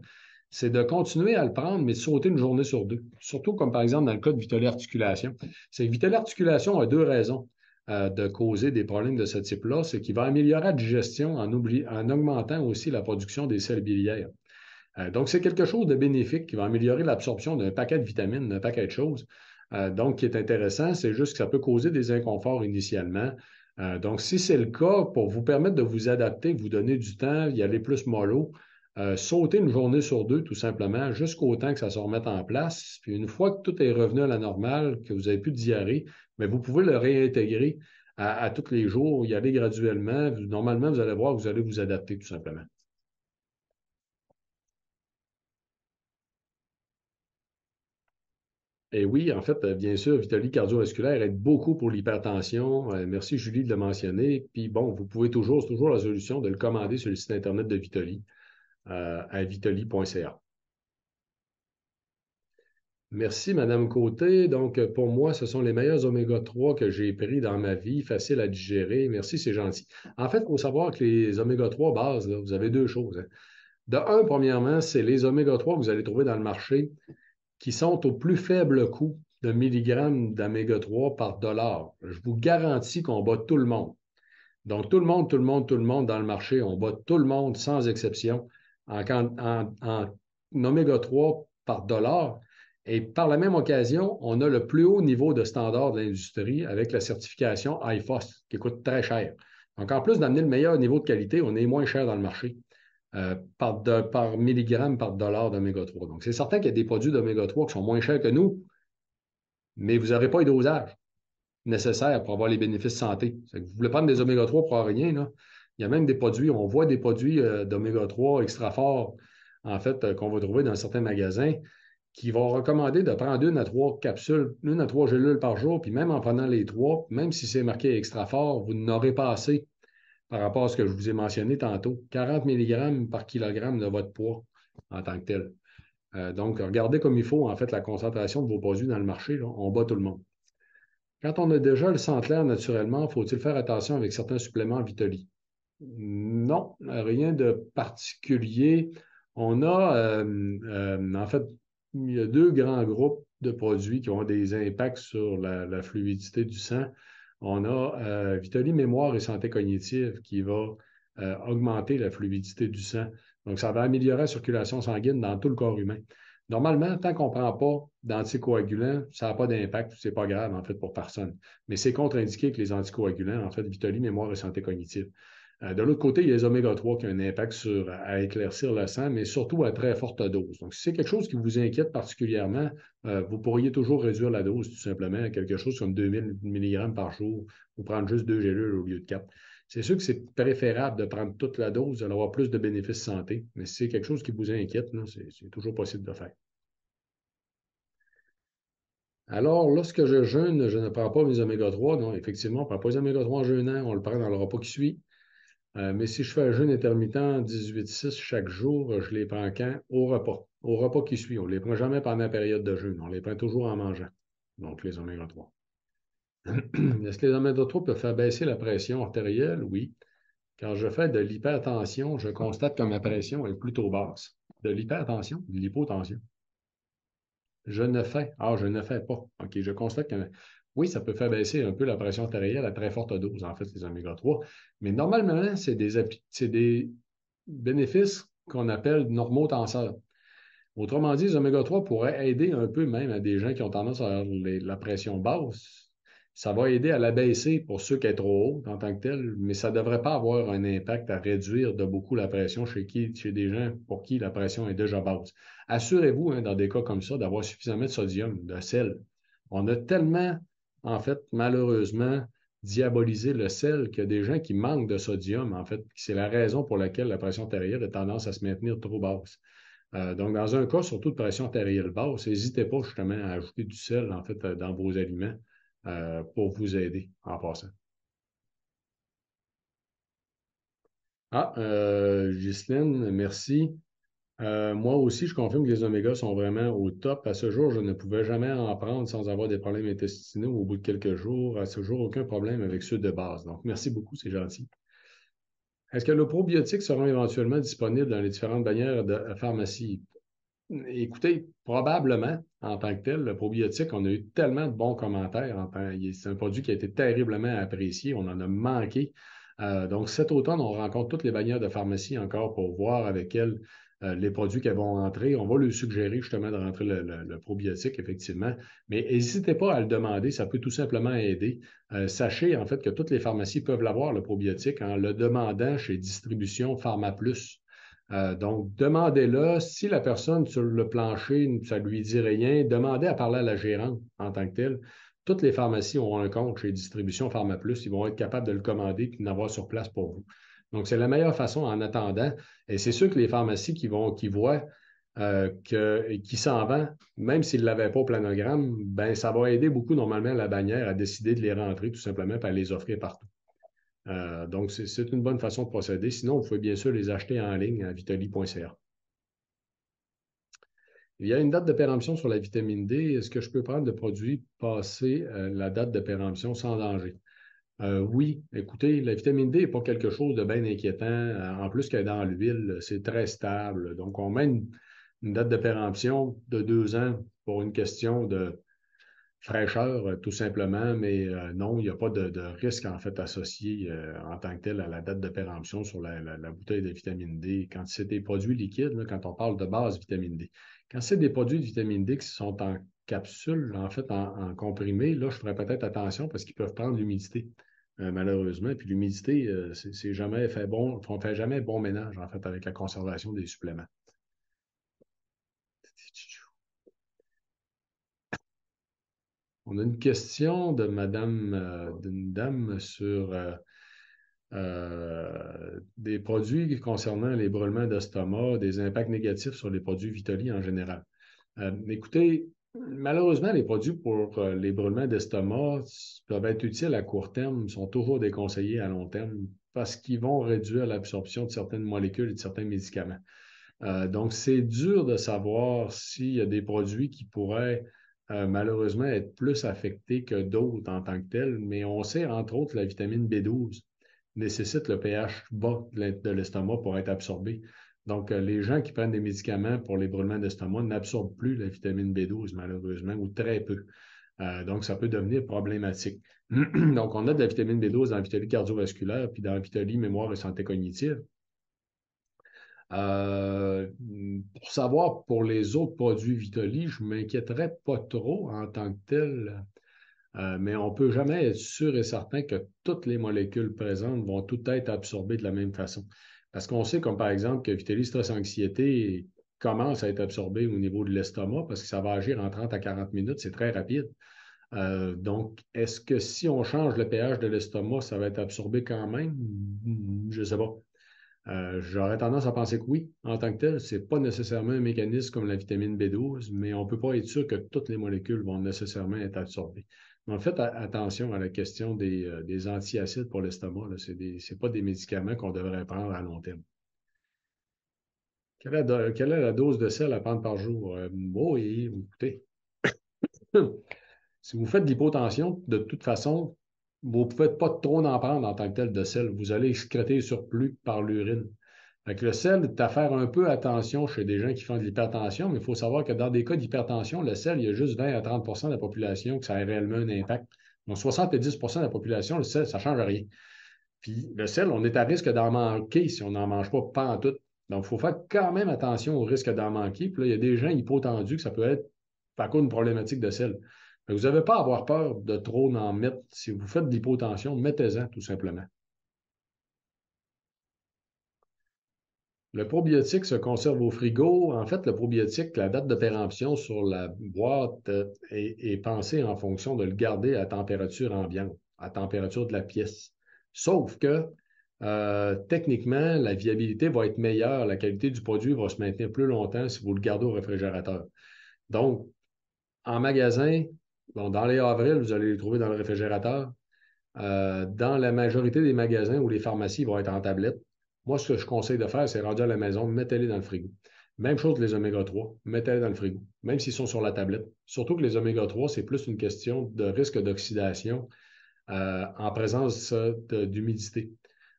c'est de continuer à le prendre, mais de sauter une journée sur deux. Surtout comme par exemple dans le cas de articulation. C'est que articulation a deux raisons euh, de causer des problèmes de ce type-là. C'est qu'il va améliorer la digestion en, en augmentant aussi la production des sels biliaires. Euh, donc, c'est quelque chose de bénéfique qui va améliorer l'absorption d'un paquet de vitamines, d'un paquet de choses. Euh, donc, qui est intéressant, c'est juste que ça peut causer des inconforts initialement. donc, si c'est le cas, pour vous permettre de vous adapter, vous donner du temps, y aller plus mollo, euh, sauter une journée sur deux, tout simplement, jusqu'au temps que ça se remette en place. Puis une fois que tout est revenu à la normale, que vous n'avez plus de diarrhée, mais vous pouvez le réintégrer à, tous les jours, y aller graduellement. Normalement, vous allez voir, que vous allez vous adapter tout simplement. Et oui, en fait, bien sûr, Vitali cardiovasculaire aide beaucoup pour l'hypertension. Euh, merci Julie de le mentionner. Puis bon, vous pouvez toujours, c'est toujours la solution de le commander sur le site Internet de Vitoli à vitoli.ca. Merci, Madame Côté. Donc, pour moi, ce sont les meilleurs oméga 3 que j'ai pris dans ma vie, facile à digérer. Merci, c'est gentil. En fait, il faut savoir que les oméga 3 base, vous avez deux choses. Hein. De un, premièrement, c'est les oméga 3 que vous allez trouver dans le marché qui sont au plus faible coût de milligrammes d'oméga 3 par dollar. Je vous garantis qu'on bat tout le monde. Donc, tout le monde, tout le monde, tout le monde dans le marché, on bat tout le monde sans exception en, oméga 3 par dollar. Et par la même occasion, on a le plus haut niveau de standard de l'industrie avec la certification IFOS, qui coûte très cher. Donc, en plus d'amener le meilleur niveau de qualité, on est moins cher dans le marché euh, par, par milligramme par dollar d'oméga 3. Donc, c'est certain qu'il y a des produits d'oméga 3 qui sont moins chers que nous, mais vous n'aurez pas les dosages nécessaires pour avoir les bénéfices santé. Vous vous voulez prendre des oméga 3 pour rien, là. Il y a même des produits, on voit des produits euh, d'oméga 3 extra forts en fait, euh, qu'on va trouver dans certains magasins, qui vont recommander de prendre une à trois capsules, une à trois gélules par jour, puis même en prenant les trois, même si c'est marqué extra fort, vous n'aurez pas assez par rapport à ce que je vous ai mentionné tantôt. 40 mg par kilogramme de votre poids en tant que tel. Euh, donc, regardez comme il faut, en fait, la concentration de vos produits dans le marché. on bat tout le monde. Quand on a déjà le sang naturellement, faut-il faire attention avec certains suppléments Vitali? Non, rien de particulier. On a, euh, euh, en fait, il y a deux grands groupes de produits qui ont des impacts sur la, fluidité du sang. On a euh, Vitali Mémoire et Santé Cognitive qui va augmenter la fluidité du sang. Donc, ça va améliorer la circulation sanguine dans tout le corps humain. Normalement, tant qu'on ne prend pas d'anticoagulants, ça n'a pas d'impact, c'est pas grave en fait pour personne. Mais c'est contre-indiqué que les anticoagulants, en fait, Vitali, mémoire et santé cognitive. Euh, de l'autre côté, il y a les oméga-3 qui ont un impact sur, à éclaircir le sang, mais surtout à très forte dose. Donc, si c'est quelque chose qui vous inquiète particulièrement, euh, vous pourriez toujours réduire la dose tout simplement à quelque chose comme 2000 mg par jour ou prendre juste deux gélules au lieu de quatre. C'est sûr que c'est préférable de prendre toute la dose, d'avoir plus de bénéfices santé, mais si c'est quelque chose qui vous inquiète, c'est toujours possible de faire. Alors, lorsque je jeûne, je ne prends pas mes oméga-3. Non, effectivement, on ne prend pas les oméga-3 en jeûnant, on le prend dans le repas qui suit. Euh, mais si je fais un jeûne intermittent 18-6 chaque jour, euh, je les prends quand? Au repas. Au repas qui suit. On ne les prend jamais pendant la période de jeûne. On les prend toujours en mangeant. Donc, les oméga 3. Est-ce que les oméga 3 peuvent faire baisser la pression artérielle? Oui. Quand je fais de l'hypertension, je constate que ma pression est plutôt basse. De l'hypertension, de l'hypotension. Je ne fais. Ah, je ne fais pas. OK, je constate que oui, ça peut faire baisser un peu la pression artérielle à très forte dose, en fait, les oméga 3. Mais normalement, c'est des, bénéfices qu'on appelle normotenseurs. Autrement dit, les oméga 3 pourraient aider un peu même à des gens qui ont tendance à avoir la pression basse. Ça va aider à la baisser pour ceux qui sont trop haut en tant que tel, mais ça ne devrait pas avoir un impact à réduire de beaucoup la pression chez, qui, des gens pour qui la pression est déjà basse. Assurez-vous, hein, dans des cas comme ça, d'avoir suffisamment de sodium, de sel. On a tellement en fait, malheureusement, diaboliser le sel qu'il y a des gens qui manquent de sodium, en fait. C'est la raison pour laquelle la pression artérielle a tendance à se maintenir trop basse. Euh, donc, dans un cas, surtout de pression artérielle basse, n'hésitez pas justement à ajouter du sel, en fait, euh, dans vos aliments euh, pour vous aider en passant. Ah, euh, merci. Euh, moi aussi, je confirme que les oméga sont vraiment au top. À ce jour, je ne pouvais jamais en prendre sans avoir des problèmes intestinaux au bout de quelques jours. À ce jour, aucun problème avec ceux de base. Donc, merci beaucoup, c'est gentil. Est-ce que le probiotique sera éventuellement disponible dans les différentes bannières de pharmacie? Écoutez, probablement, en tant que tel, le probiotique, on a eu tellement de bons commentaires. C'est un produit qui a été terriblement apprécié. On en a manqué. Euh, donc, cet automne, on rencontre toutes les bannières de pharmacie encore pour voir avec elles euh, les produits qu'elles vont entrer. On va lui suggérer justement de rentrer le, probiotique, effectivement. Mais n'hésitez pas à le demander, ça peut tout simplement aider. Euh, sachez en fait que toutes les pharmacies peuvent l'avoir, le probiotique, en le demandant chez Distribution Pharma Plus. Euh, donc, demandez-le. Si la personne sur le plancher, ça lui dit rien, demandez à parler à la gérante en tant que telle. Toutes les pharmacies auront un compte chez Distribution Pharma Plus. Ils vont être capables de le commander et de l'avoir sur place pour vous. Donc, c'est la meilleure façon en attendant. Et c'est sûr que les pharmacies qui, vont, qui voient euh, qui s'en vend, même s'ils ne l'avaient pas au planogramme, ben, ça va aider beaucoup normalement la bannière à décider de les rentrer tout simplement et les offrir partout. Euh, donc, c'est une bonne façon de procéder. Sinon, vous pouvez bien sûr les acheter en ligne à vitali.ca. Il y a une date de péremption sur la vitamine D. Est-ce que je peux prendre le produits passés euh, la date de péremption sans danger? Euh, oui, écoutez, la vitamine D n'est pas quelque chose de bien inquiétant. Euh, en plus qu'elle est dans l'huile, c'est très stable. Donc, on met une, date de péremption de deux ans pour une question de fraîcheur, euh, tout simplement, mais non, il n'y a pas de, risque en fait associé en tant que tel à la date de péremption sur la, bouteille de vitamine D. Quand c'est des produits liquides, quand on parle de base vitamine D, quand c'est des produits de vitamine D qui sont en capsule, en fait, en, en comprimé, là, je ferais peut-être attention parce qu'ils peuvent prendre l'humidité. Euh, malheureusement. Puis l'humidité, on euh, c'est jamais fait bon, on fait jamais bon ménage, en fait, avec la conservation des suppléments. On a une question de madame, euh, d'une dame sur des produits concernant les brûlements d'estomac, des impacts négatifs sur les produits Vitoli en général. écoutez, Malheureusement, les produits pour euh, les brûlements d'estomac peuvent être utiles à court terme, sont toujours déconseillés à long terme parce qu'ils vont réduire l'absorption de certaines molécules et de certains médicaments. Euh, donc, c'est dur de savoir s'il y a des produits qui pourraient euh, malheureusement être plus affectés que d'autres en tant que tels, mais on sait entre autres la vitamine B12 nécessite le pH bas de l'estomac pour être absorbée. Donc, euh, les gens qui prennent des médicaments pour les brûlements d'estomac n'absorbent plus la vitamine B12, malheureusement, ou très peu. Euh, donc, ça peut devenir problématique. donc, on a de la vitamine B12 dans la cardiovasculaire, puis dans la mémoire et santé cognitive. Euh, pour savoir pour les autres produits Vitali, je ne m'inquiéterais pas trop en tant que tel, mais on ne peut jamais être sûr et certain que toutes les molécules présentes vont toutes être absorbées de la même façon. Parce qu'on sait, comme par exemple, que Vitelli stress-anxiété commence à être absorbé au niveau de l'estomac parce que ça va agir en 30 à 40 minutes, c'est très rapide. Euh, donc, est-ce que si on change le pH de l'estomac, ça va être absorbé quand même? Je ne sais pas. Euh, j'aurais tendance à penser que oui, en tant que tel. Ce n'est pas nécessairement un mécanisme comme la vitamine B12, mais on ne peut pas être sûr que toutes les molécules vont nécessairement être absorbées. En fait, attention à la question des, euh, antiacides pour l'estomac. Ce n'est pas des médicaments qu'on devrait prendre à long terme. Quelle est, la, dose de sel à prendre par jour? Bon, euh, oh, écoutez, si vous faites de l'hypotension, de toute façon, vous ne pouvez pas trop en prendre en tant que tel de sel. Vous allez excréter surplus par l'urine le sel, tu as à faire un peu attention chez des gens qui font de l'hypertension, mais il faut savoir que dans des cas d'hypertension, le sel, il y a juste 20 à 30 de la population que ça a réellement un impact. Donc, 70 de la population, le sel, ça ne change rien. Puis le sel, on est à risque d'en manquer si on n'en mange pas, pas en tout. Donc, il faut faire quand même attention au risque d'en manquer. Puis là, il y a des gens hypotendus que ça peut être pas cause d'une problématique de sel. Mais vous n'avez pas à avoir peur de trop en mettre. Si vous faites de l'hypotension, mettez-en tout simplement. Le probiotique se conserve au frigo. En fait, le probiotique, la date de péremption sur la boîte est, pensée en fonction de le garder à température ambiante, à température de la pièce. Sauf que euh, techniquement, la viabilité va être meilleure, la qualité du produit va se maintenir plus longtemps si vous le gardez au réfrigérateur. Donc, en magasin, dans les avril, vous allez le trouver dans le réfrigérateur. Euh, dans la majorité des magasins ou les pharmacies, vont être en tablette. Moi, ce que je conseille de faire, c'est rendu à la maison, mettez-les dans le frigo. Même chose que les oméga 3, mettez-les dans le frigo, même s'ils sont sur la tablette. Surtout que les oméga 3, c'est plus une question de risque d'oxydation euh, en présence d'humidité.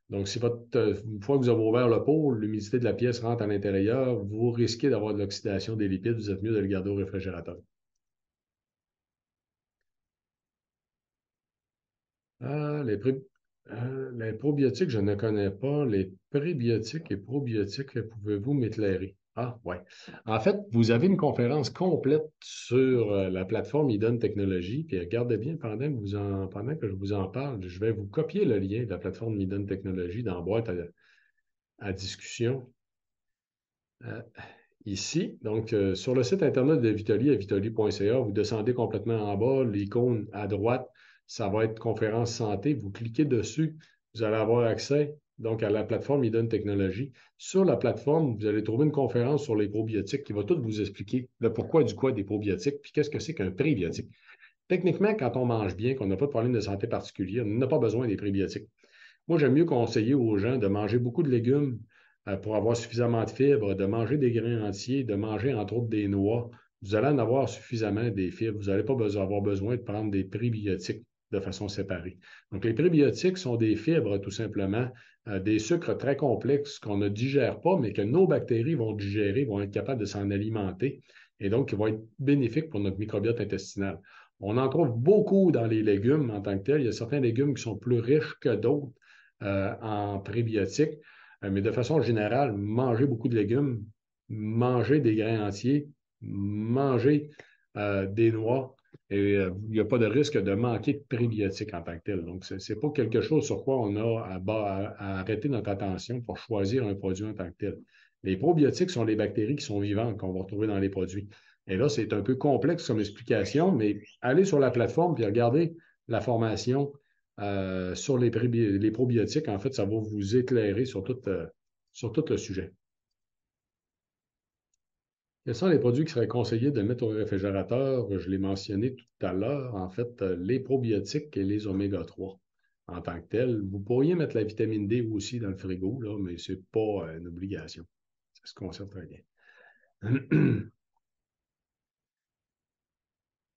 Donc, si votre, une fois que vous avez ouvert le pot, l'humidité de la pièce rentre à l'intérieur, vous risquez d'avoir de l'oxydation des lipides, vous êtes mieux de le garder au réfrigérateur. Ah, les prix les euh, ben, probiotiques, je ne connais pas. Les prébiotiques et probiotiques, pouvez-vous m'éclairer? Ah, ouais. En fait, vous avez une conférence complète sur euh, la plateforme Idon Technologies. Puis regardez bien, pendant que, vous en, que je vous en parle, je vais vous copier le lien de la plateforme Idon Technologies dans la boîte à, discussion. Euh, ici, donc sur le site internet de Vitoli, à vitoli.ca, vous descendez complètement en bas, l'icône à droite, ça va être conférence santé. Vous cliquez dessus, vous allez avoir accès donc à la plateforme Eden Technologie. Sur la plateforme, vous allez trouver une conférence sur les probiotiques qui va tout vous expliquer le pourquoi du quoi des probiotiques, puis qu'est-ce que c'est qu'un prébiotique. Techniquement, quand on mange bien, qu'on n'a pas de problème de santé particulier, on n'a pas besoin des prébiotiques. Moi, j'aime mieux conseiller aux gens de manger beaucoup de légumes euh, pour avoir suffisamment de fibres, de manger des grains entiers, de manger entre autres des noix. Vous allez en avoir suffisamment des fibres. Vous n'allez pas avoir besoin de prendre des prébiotiques de façon séparée. Donc, les prébiotiques sont des fibres, tout simplement, euh, des sucres très complexes qu'on ne digère pas, mais que nos bactéries vont digérer, vont être capables de s'en alimenter et donc qui vont être bénéfiques pour notre microbiote intestinal. On en trouve beaucoup dans les légumes en tant que tels. Il y a certains légumes qui sont plus riches que d'autres euh, en prébiotiques, euh, mais de façon générale, manger beaucoup de légumes, manger des grains entiers, manger des noix, et euh, il n'y a pas de risque de manquer de prébiotiques en tant que tel. Donc, ce n'est pas quelque chose sur quoi on a à, arrêter notre attention pour choisir un produit en tant que tel. Les probiotiques sont les bactéries qui sont vivantes qu'on va retrouver dans les produits. Et là, c'est un peu complexe comme explication, mais allez sur la plateforme et regardez la formation euh, sur les, probiotiques. En fait, ça va vous éclairer sur tout euh, le sujet. Quels sont les produits qui seraient conseillés de mettre au réfrigérateur? Je l'ai mentionné tout à l'heure, en fait, euh, les probiotiques et les oméga-3 en tant que tels. Vous pourriez mettre la vitamine D aussi dans le frigo, là, mais ce n'est pas euh, une obligation. Ça se conserve très bien.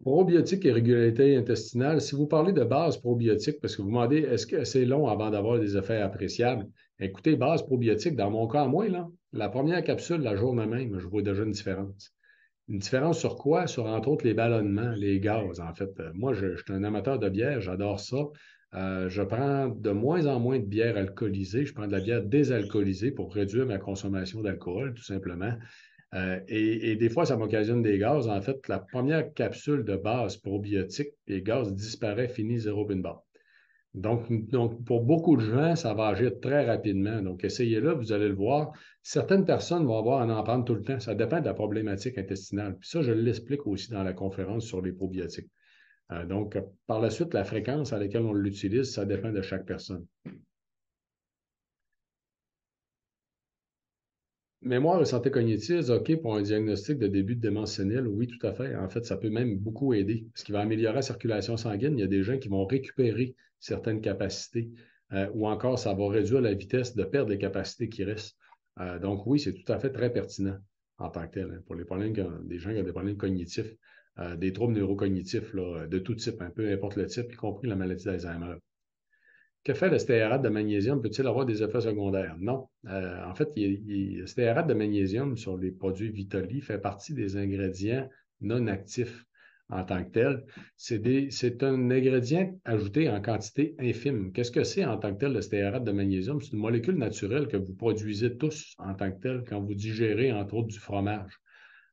Probiotiques et régularité intestinale. Si vous parlez de base probiotique, parce que vous demandez est-ce que c'est long avant d'avoir des effets appréciables, écoutez, base probiotique, dans mon cas moi, là, la première capsule, la journée même, je vois déjà une différence. Une différence sur quoi? Sur, entre autres, les ballonnements, les gaz, en fait. Euh, moi, je, suis un amateur de bière, j'adore ça. Euh, je prends de moins en moins de bière alcoolisée, je prends de la bière désalcoolisée pour réduire ma consommation d'alcool, tout simplement. Euh, et, des fois, ça m'occasionne des gaz. En fait, la première capsule de base probiotique, les gaz disparaît, fini zéro une barre. Donc, donc, pour beaucoup de gens, ça va agir très rapidement. Donc, essayez-le, vous allez le voir. Certaines personnes vont avoir un en tout le temps. Ça dépend de la problématique intestinale. Puis ça, je l'explique aussi dans la conférence sur les probiotiques. Euh, donc, par la suite, la fréquence à laquelle on l'utilise, ça dépend de chaque personne. Mémoire et santé cognitive, OK, pour un diagnostic de début de démence sénile, oui, tout à fait. En fait, ça peut même beaucoup aider, ce qui va améliorer la circulation sanguine. Il y a des gens qui vont récupérer certaines capacités, euh, ou encore ça va réduire la vitesse de perte des capacités qui restent. Euh, donc oui, c'est tout à fait très pertinent en tant que tel hein, pour les problèmes des gens qui ont des problèmes cognitifs, euh, des troubles neurocognitifs de tout type, un hein, peu importe le type, y compris la maladie d'Alzheimer. Que fait le stéarate de magnésium? Peut-il avoir des effets secondaires? Non. en fait, le stéarate de magnésium sur les produits Vitali fait partie des ingrédients non actifs en tant que tel, c'est un ingrédient ajouté en quantité infime. Qu'est-ce que c'est en tant que tel le stéarate de magnésium? C'est une molécule naturelle que vous produisez tous en tant que tel quand vous digérez, entre autres, du fromage.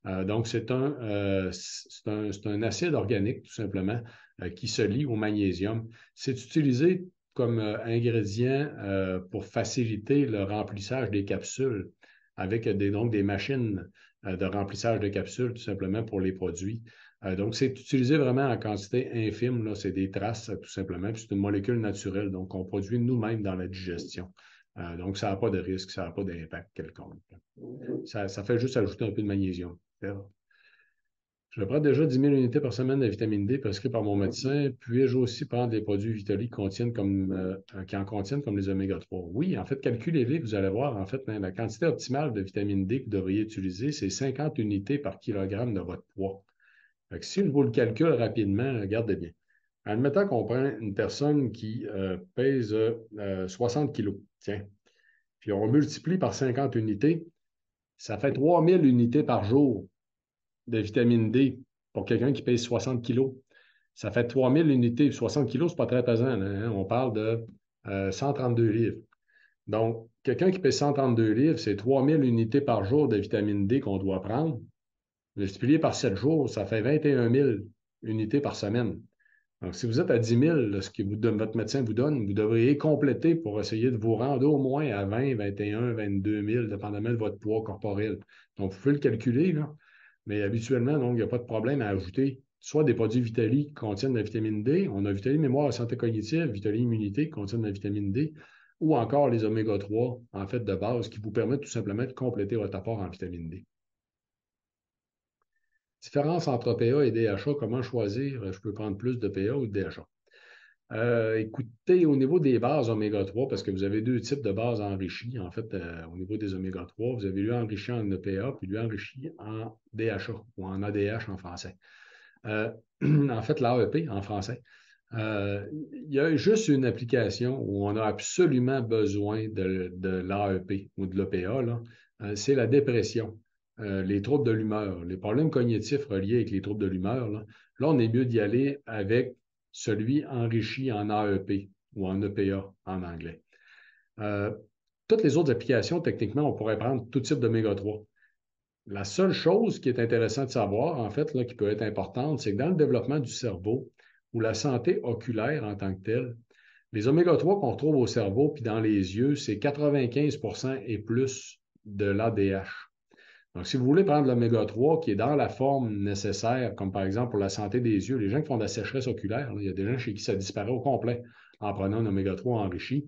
Euh, donc, euh, c'est un, acide organique, tout simplement, euh, qui se lie au magnésium. C'est utilisé comme ingrédient pour faciliter le remplissage des capsules avec des, donc des machines de remplissage de capsules, tout simplement, pour les produits. Euh, donc, c'est utilisé vraiment en quantité infime. C'est des traces, euh, tout simplement. Puis c'est une molécule naturelle, donc produit nous-mêmes dans la digestion. Euh, donc, ça n'a pas de risque, ça n'a pas d'impact quelconque. Ça, fait juste ajouter un peu de magnésium. Je prends déjà 10 000 unités par semaine de vitamine D prescrit par mon médecin. Puis-je aussi prendre des produits Vitali qui, en contiennent comme les oméga-3? Oui, en fait, calculez-les, vous allez voir, en fait, ben, la quantité optimale de vitamine D que vous devriez utiliser, c'est 50 unités par kilogramme de votre poids. Donc, si je vous le calcule rapidement, regardez bien. Admettons qu'on prend une personne qui euh, pèse 60 euh, kilos, tiens, puis on multiplie par 50 unités, ça fait 3000 unités par jour de vitamine D pour quelqu'un qui pèse 60 kilos. Ça fait 3000 unités. 60 kilos, ce n'est pas très pesant. Hein? On parle de 132 euh, livres. Donc, quelqu'un qui pèse 132 livres, c'est 3000 unités par jour de vitamine D qu'on doit prendre Multiplié par 7 jours, ça fait 21 000 unités par semaine. Donc, si vous êtes à 10 000, ce que votre médecin vous donne, vous devriez compléter pour essayer de vous rendre au moins à 20, 21, 22 000, dépendamment de votre poids corporel. Donc, vous pouvez le calculer, mais habituellement, il n'y a pas de problème à ajouter soit des produits Vitali qui contiennent de la vitamine D, on a Vitali Mémoire Santé Cognitive, Vitali Immunité qui contiennent la vitamine D, ou encore les oméga 3, en fait, de base, qui vous permettent tout simplement de compléter votre apport en vitamine D. Différence entre PA et DHA, comment choisir? Euh, je peux prendre plus de PA ou de DHA? Euh, écoutez, au niveau des bases oméga-3, parce que vous avez deux types de bases enrichies, en fait, euh, au niveau des oméga-3, vous avez lui enrichi en EPA, puis lui enrichi en DHA ou en ADH en français. en fait, l'AEP en français. Il y a juste une application où on a absolument besoin de, de l'AEP ou de l'EPA, c'est la dépression. Euh, les troubles de l'humeur, les problèmes cognitifs reliés avec les troubles de l'humeur, là, on est mieux d'y aller avec celui enrichi en AEP ou en EPA en anglais. Euh, toutes les autres applications, techniquement, on pourrait prendre tout type d'oméga 3. La seule chose qui est intéressante de savoir, en fait, là, qui peut être importante, c'est que dans le développement du cerveau ou la santé oculaire en tant que telle, les oméga 3 qu'on retrouve au cerveau puis dans les yeux, c'est 95 et plus de l'ADH. Donc, si vous voulez prendre l'oméga 3 qui est dans la forme nécessaire, comme par exemple pour la santé des yeux, les gens qui font de la sécheresse oculaire, il y a des gens chez qui ça disparaît au complet en prenant un oméga 3 enrichi.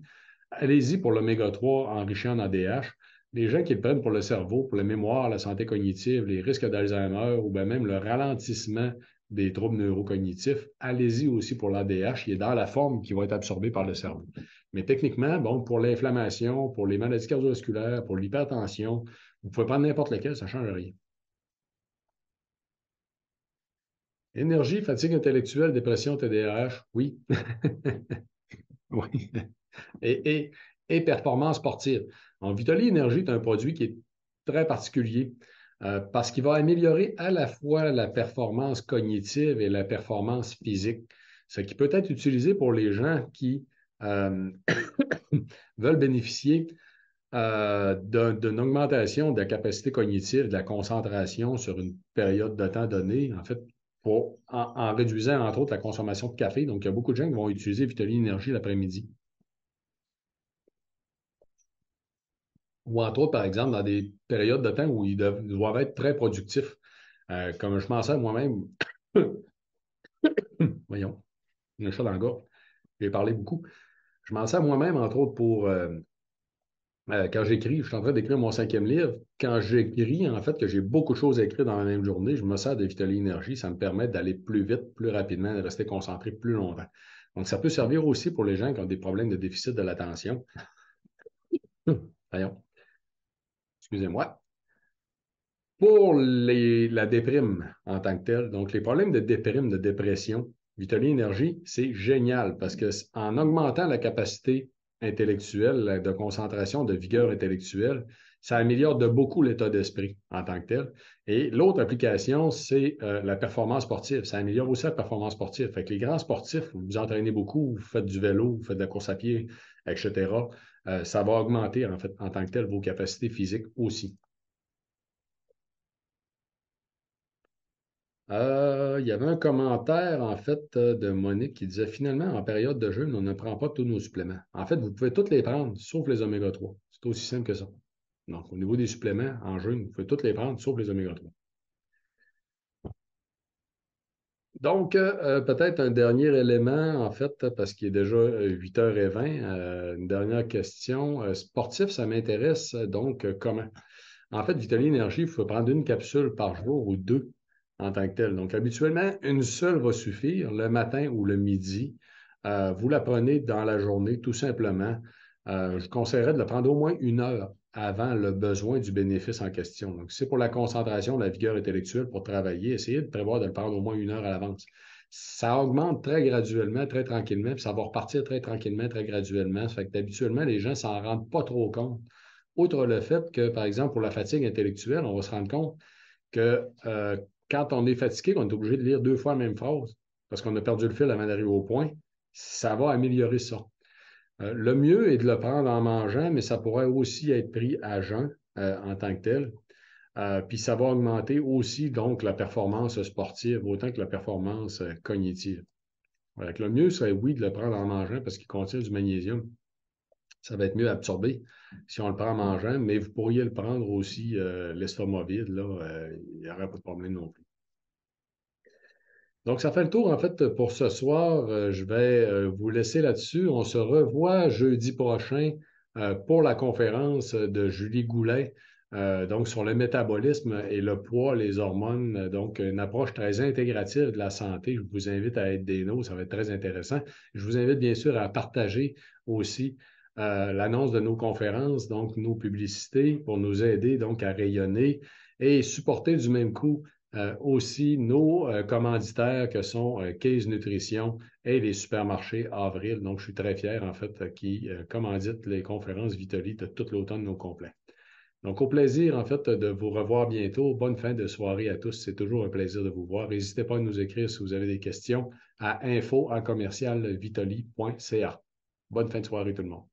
Allez-y pour l'oméga 3 enrichi en ADH. Les gens qui le pour le cerveau, pour la mémoire, la santé cognitive, les risques d'Alzheimer ou bien même le ralentissement des troubles neurocognitifs, allez-y aussi pour l'ADH, qui est dans la forme qui va être absorbée par le cerveau. Mais techniquement, bon, pour l'inflammation, pour les maladies cardiovasculaires, pour l'hypertension, vous pouvez prendre n'importe lequel, ça ne change rien. Énergie, fatigue intellectuelle, dépression, TDAH, oui. oui. Et, performance sportive. En Vitali Énergie est un produit qui est très particulier euh, parce qu'il va améliorer à la fois la performance cognitive et la performance physique, ce qui peut être utilisé pour les gens qui euh, veulent bénéficier euh, d'une augmentation de la capacité cognitive, de la concentration sur une période de temps donnée, en fait, en, réduisant, entre autres, la consommation de café. Donc, il y a beaucoup de gens qui vont utiliser Vitaly Énergie l'après-midi. Ou entre autres, par exemple, dans des périodes de temps où ils doivent, être très productifs. Euh, comme je m'en sers moi-même. Voyons, une chat le J'ai parlé beaucoup. Je m'en sers moi-même, entre autres, pour euh, euh, quand j'écris, je suis en train d'écrire mon cinquième livre. Quand j'écris, en fait, que j'ai beaucoup de choses à écrire dans la même journée, je me sers de Vitaly Énergie. Ça me permet d'aller plus vite, plus rapidement, de rester concentré plus longtemps. Donc, ça peut servir aussi pour les gens qui ont des problèmes de déficit de l'attention. Voyons. Excusez-moi. Pour la déprime en tant que telle, donc les problèmes de déprime, de dépression, Vitaly Énergie, c'est génial parce que en augmentant la capacité intellectuelle, de concentration, de vigueur intellectuelle, ça améliore de beaucoup l'état d'esprit en tant que tel. Et l'autre application, c'est euh, la performance sportive. Ça améliore aussi la performance sportive. Fait les grands sportifs, vous vous entraînez beaucoup, vous faites du vélo, vous faites de la course à pied, etc. Euh, ça va augmenter en fait en tant que tel vos capacités physiques aussi. Euh, il y avait un commentaire, en fait, euh, de Monique qui disait finalement, en période de jeûne, on ne prend pas tous nos suppléments. En fait, vous pouvez toutes les prendre, sauf les oméga 3. C'est aussi simple que ça. Donc, au niveau des suppléments en jeûne, vous pouvez tous les prendre, sauf les oméga 3. Donc, euh, peut-être un dernier élément, en fait, parce qu'il est déjà 8h20. une dernière question. sportif, ça m'intéresse, donc comment? En fait, vitamine Énergie, il faut prendre une capsule par jour ou deux en tant que telle. Donc, habituellement, une seule va suffire le matin ou le midi. Euh, vous la prenez dans la journée, tout simplement. Euh, je conseillerais de la prendre au moins une heure avant le besoin du bénéfice en question. Donc, c'est pour la concentration, la vigueur intellectuelle, pour travailler, essayez de prévoir de le prendre au moins une heure à l'avance. Ça augmente très graduellement, très tranquillement, puis ça va repartir très tranquillement, très graduellement. Ça fait habituellement, les gens ne s'en rendent pas trop compte. Outre le fait que, par exemple, pour la fatigue intellectuelle, on va se rendre compte que euh, quand on est fatigué, qu'on est obligé de lire deux fois la même phrase parce qu'on a perdu le fil avant d'arriver au point, ça va améliorer ça. Euh, le mieux est de le prendre en mangeant, mais ça pourrait aussi être pris à jeun euh, en tant que tel. Euh, puis ça va augmenter aussi donc la performance sportive autant que la performance cognitive. le mieux serait oui de le prendre en mangeant parce qu'il contient du magnésium. Ça va être mieux absorbé si on le prend en mangeant, mais vous pourriez le prendre aussi l'estomac vide, là, il n'y aurait pas de problème non plus. Donc, ça fait le tour, en fait, pour ce soir. Euh, je vais euh, vous laisser là-dessus. On se revoit jeudi prochain euh, pour la conférence de Julie Goulet, donc sur le métabolisme et le poids, les hormones. Donc, une approche très intégrative de la santé. Je vous invite à être des nôtres, ça va être très intéressant. Je vous invite, bien sûr, à partager aussi l'annonce de nos conférences, donc nos publicités, pour nous aider donc à rayonner et supporter du même coup euh, aussi nos euh, commanditaires que sont euh, Case Nutrition et les supermarchés Avril. Donc, je suis très fier, en fait, qui commanditent les conférences Vitoli de tout l'automne nos complets. Donc, au plaisir, en fait, de vous revoir bientôt. Bonne fin de soirée à tous. C'est toujours un plaisir de vous voir. N'hésitez pas à nous écrire si vous avez des questions à info commercialvitoli.ca. Bonne fin de soirée, tout le monde.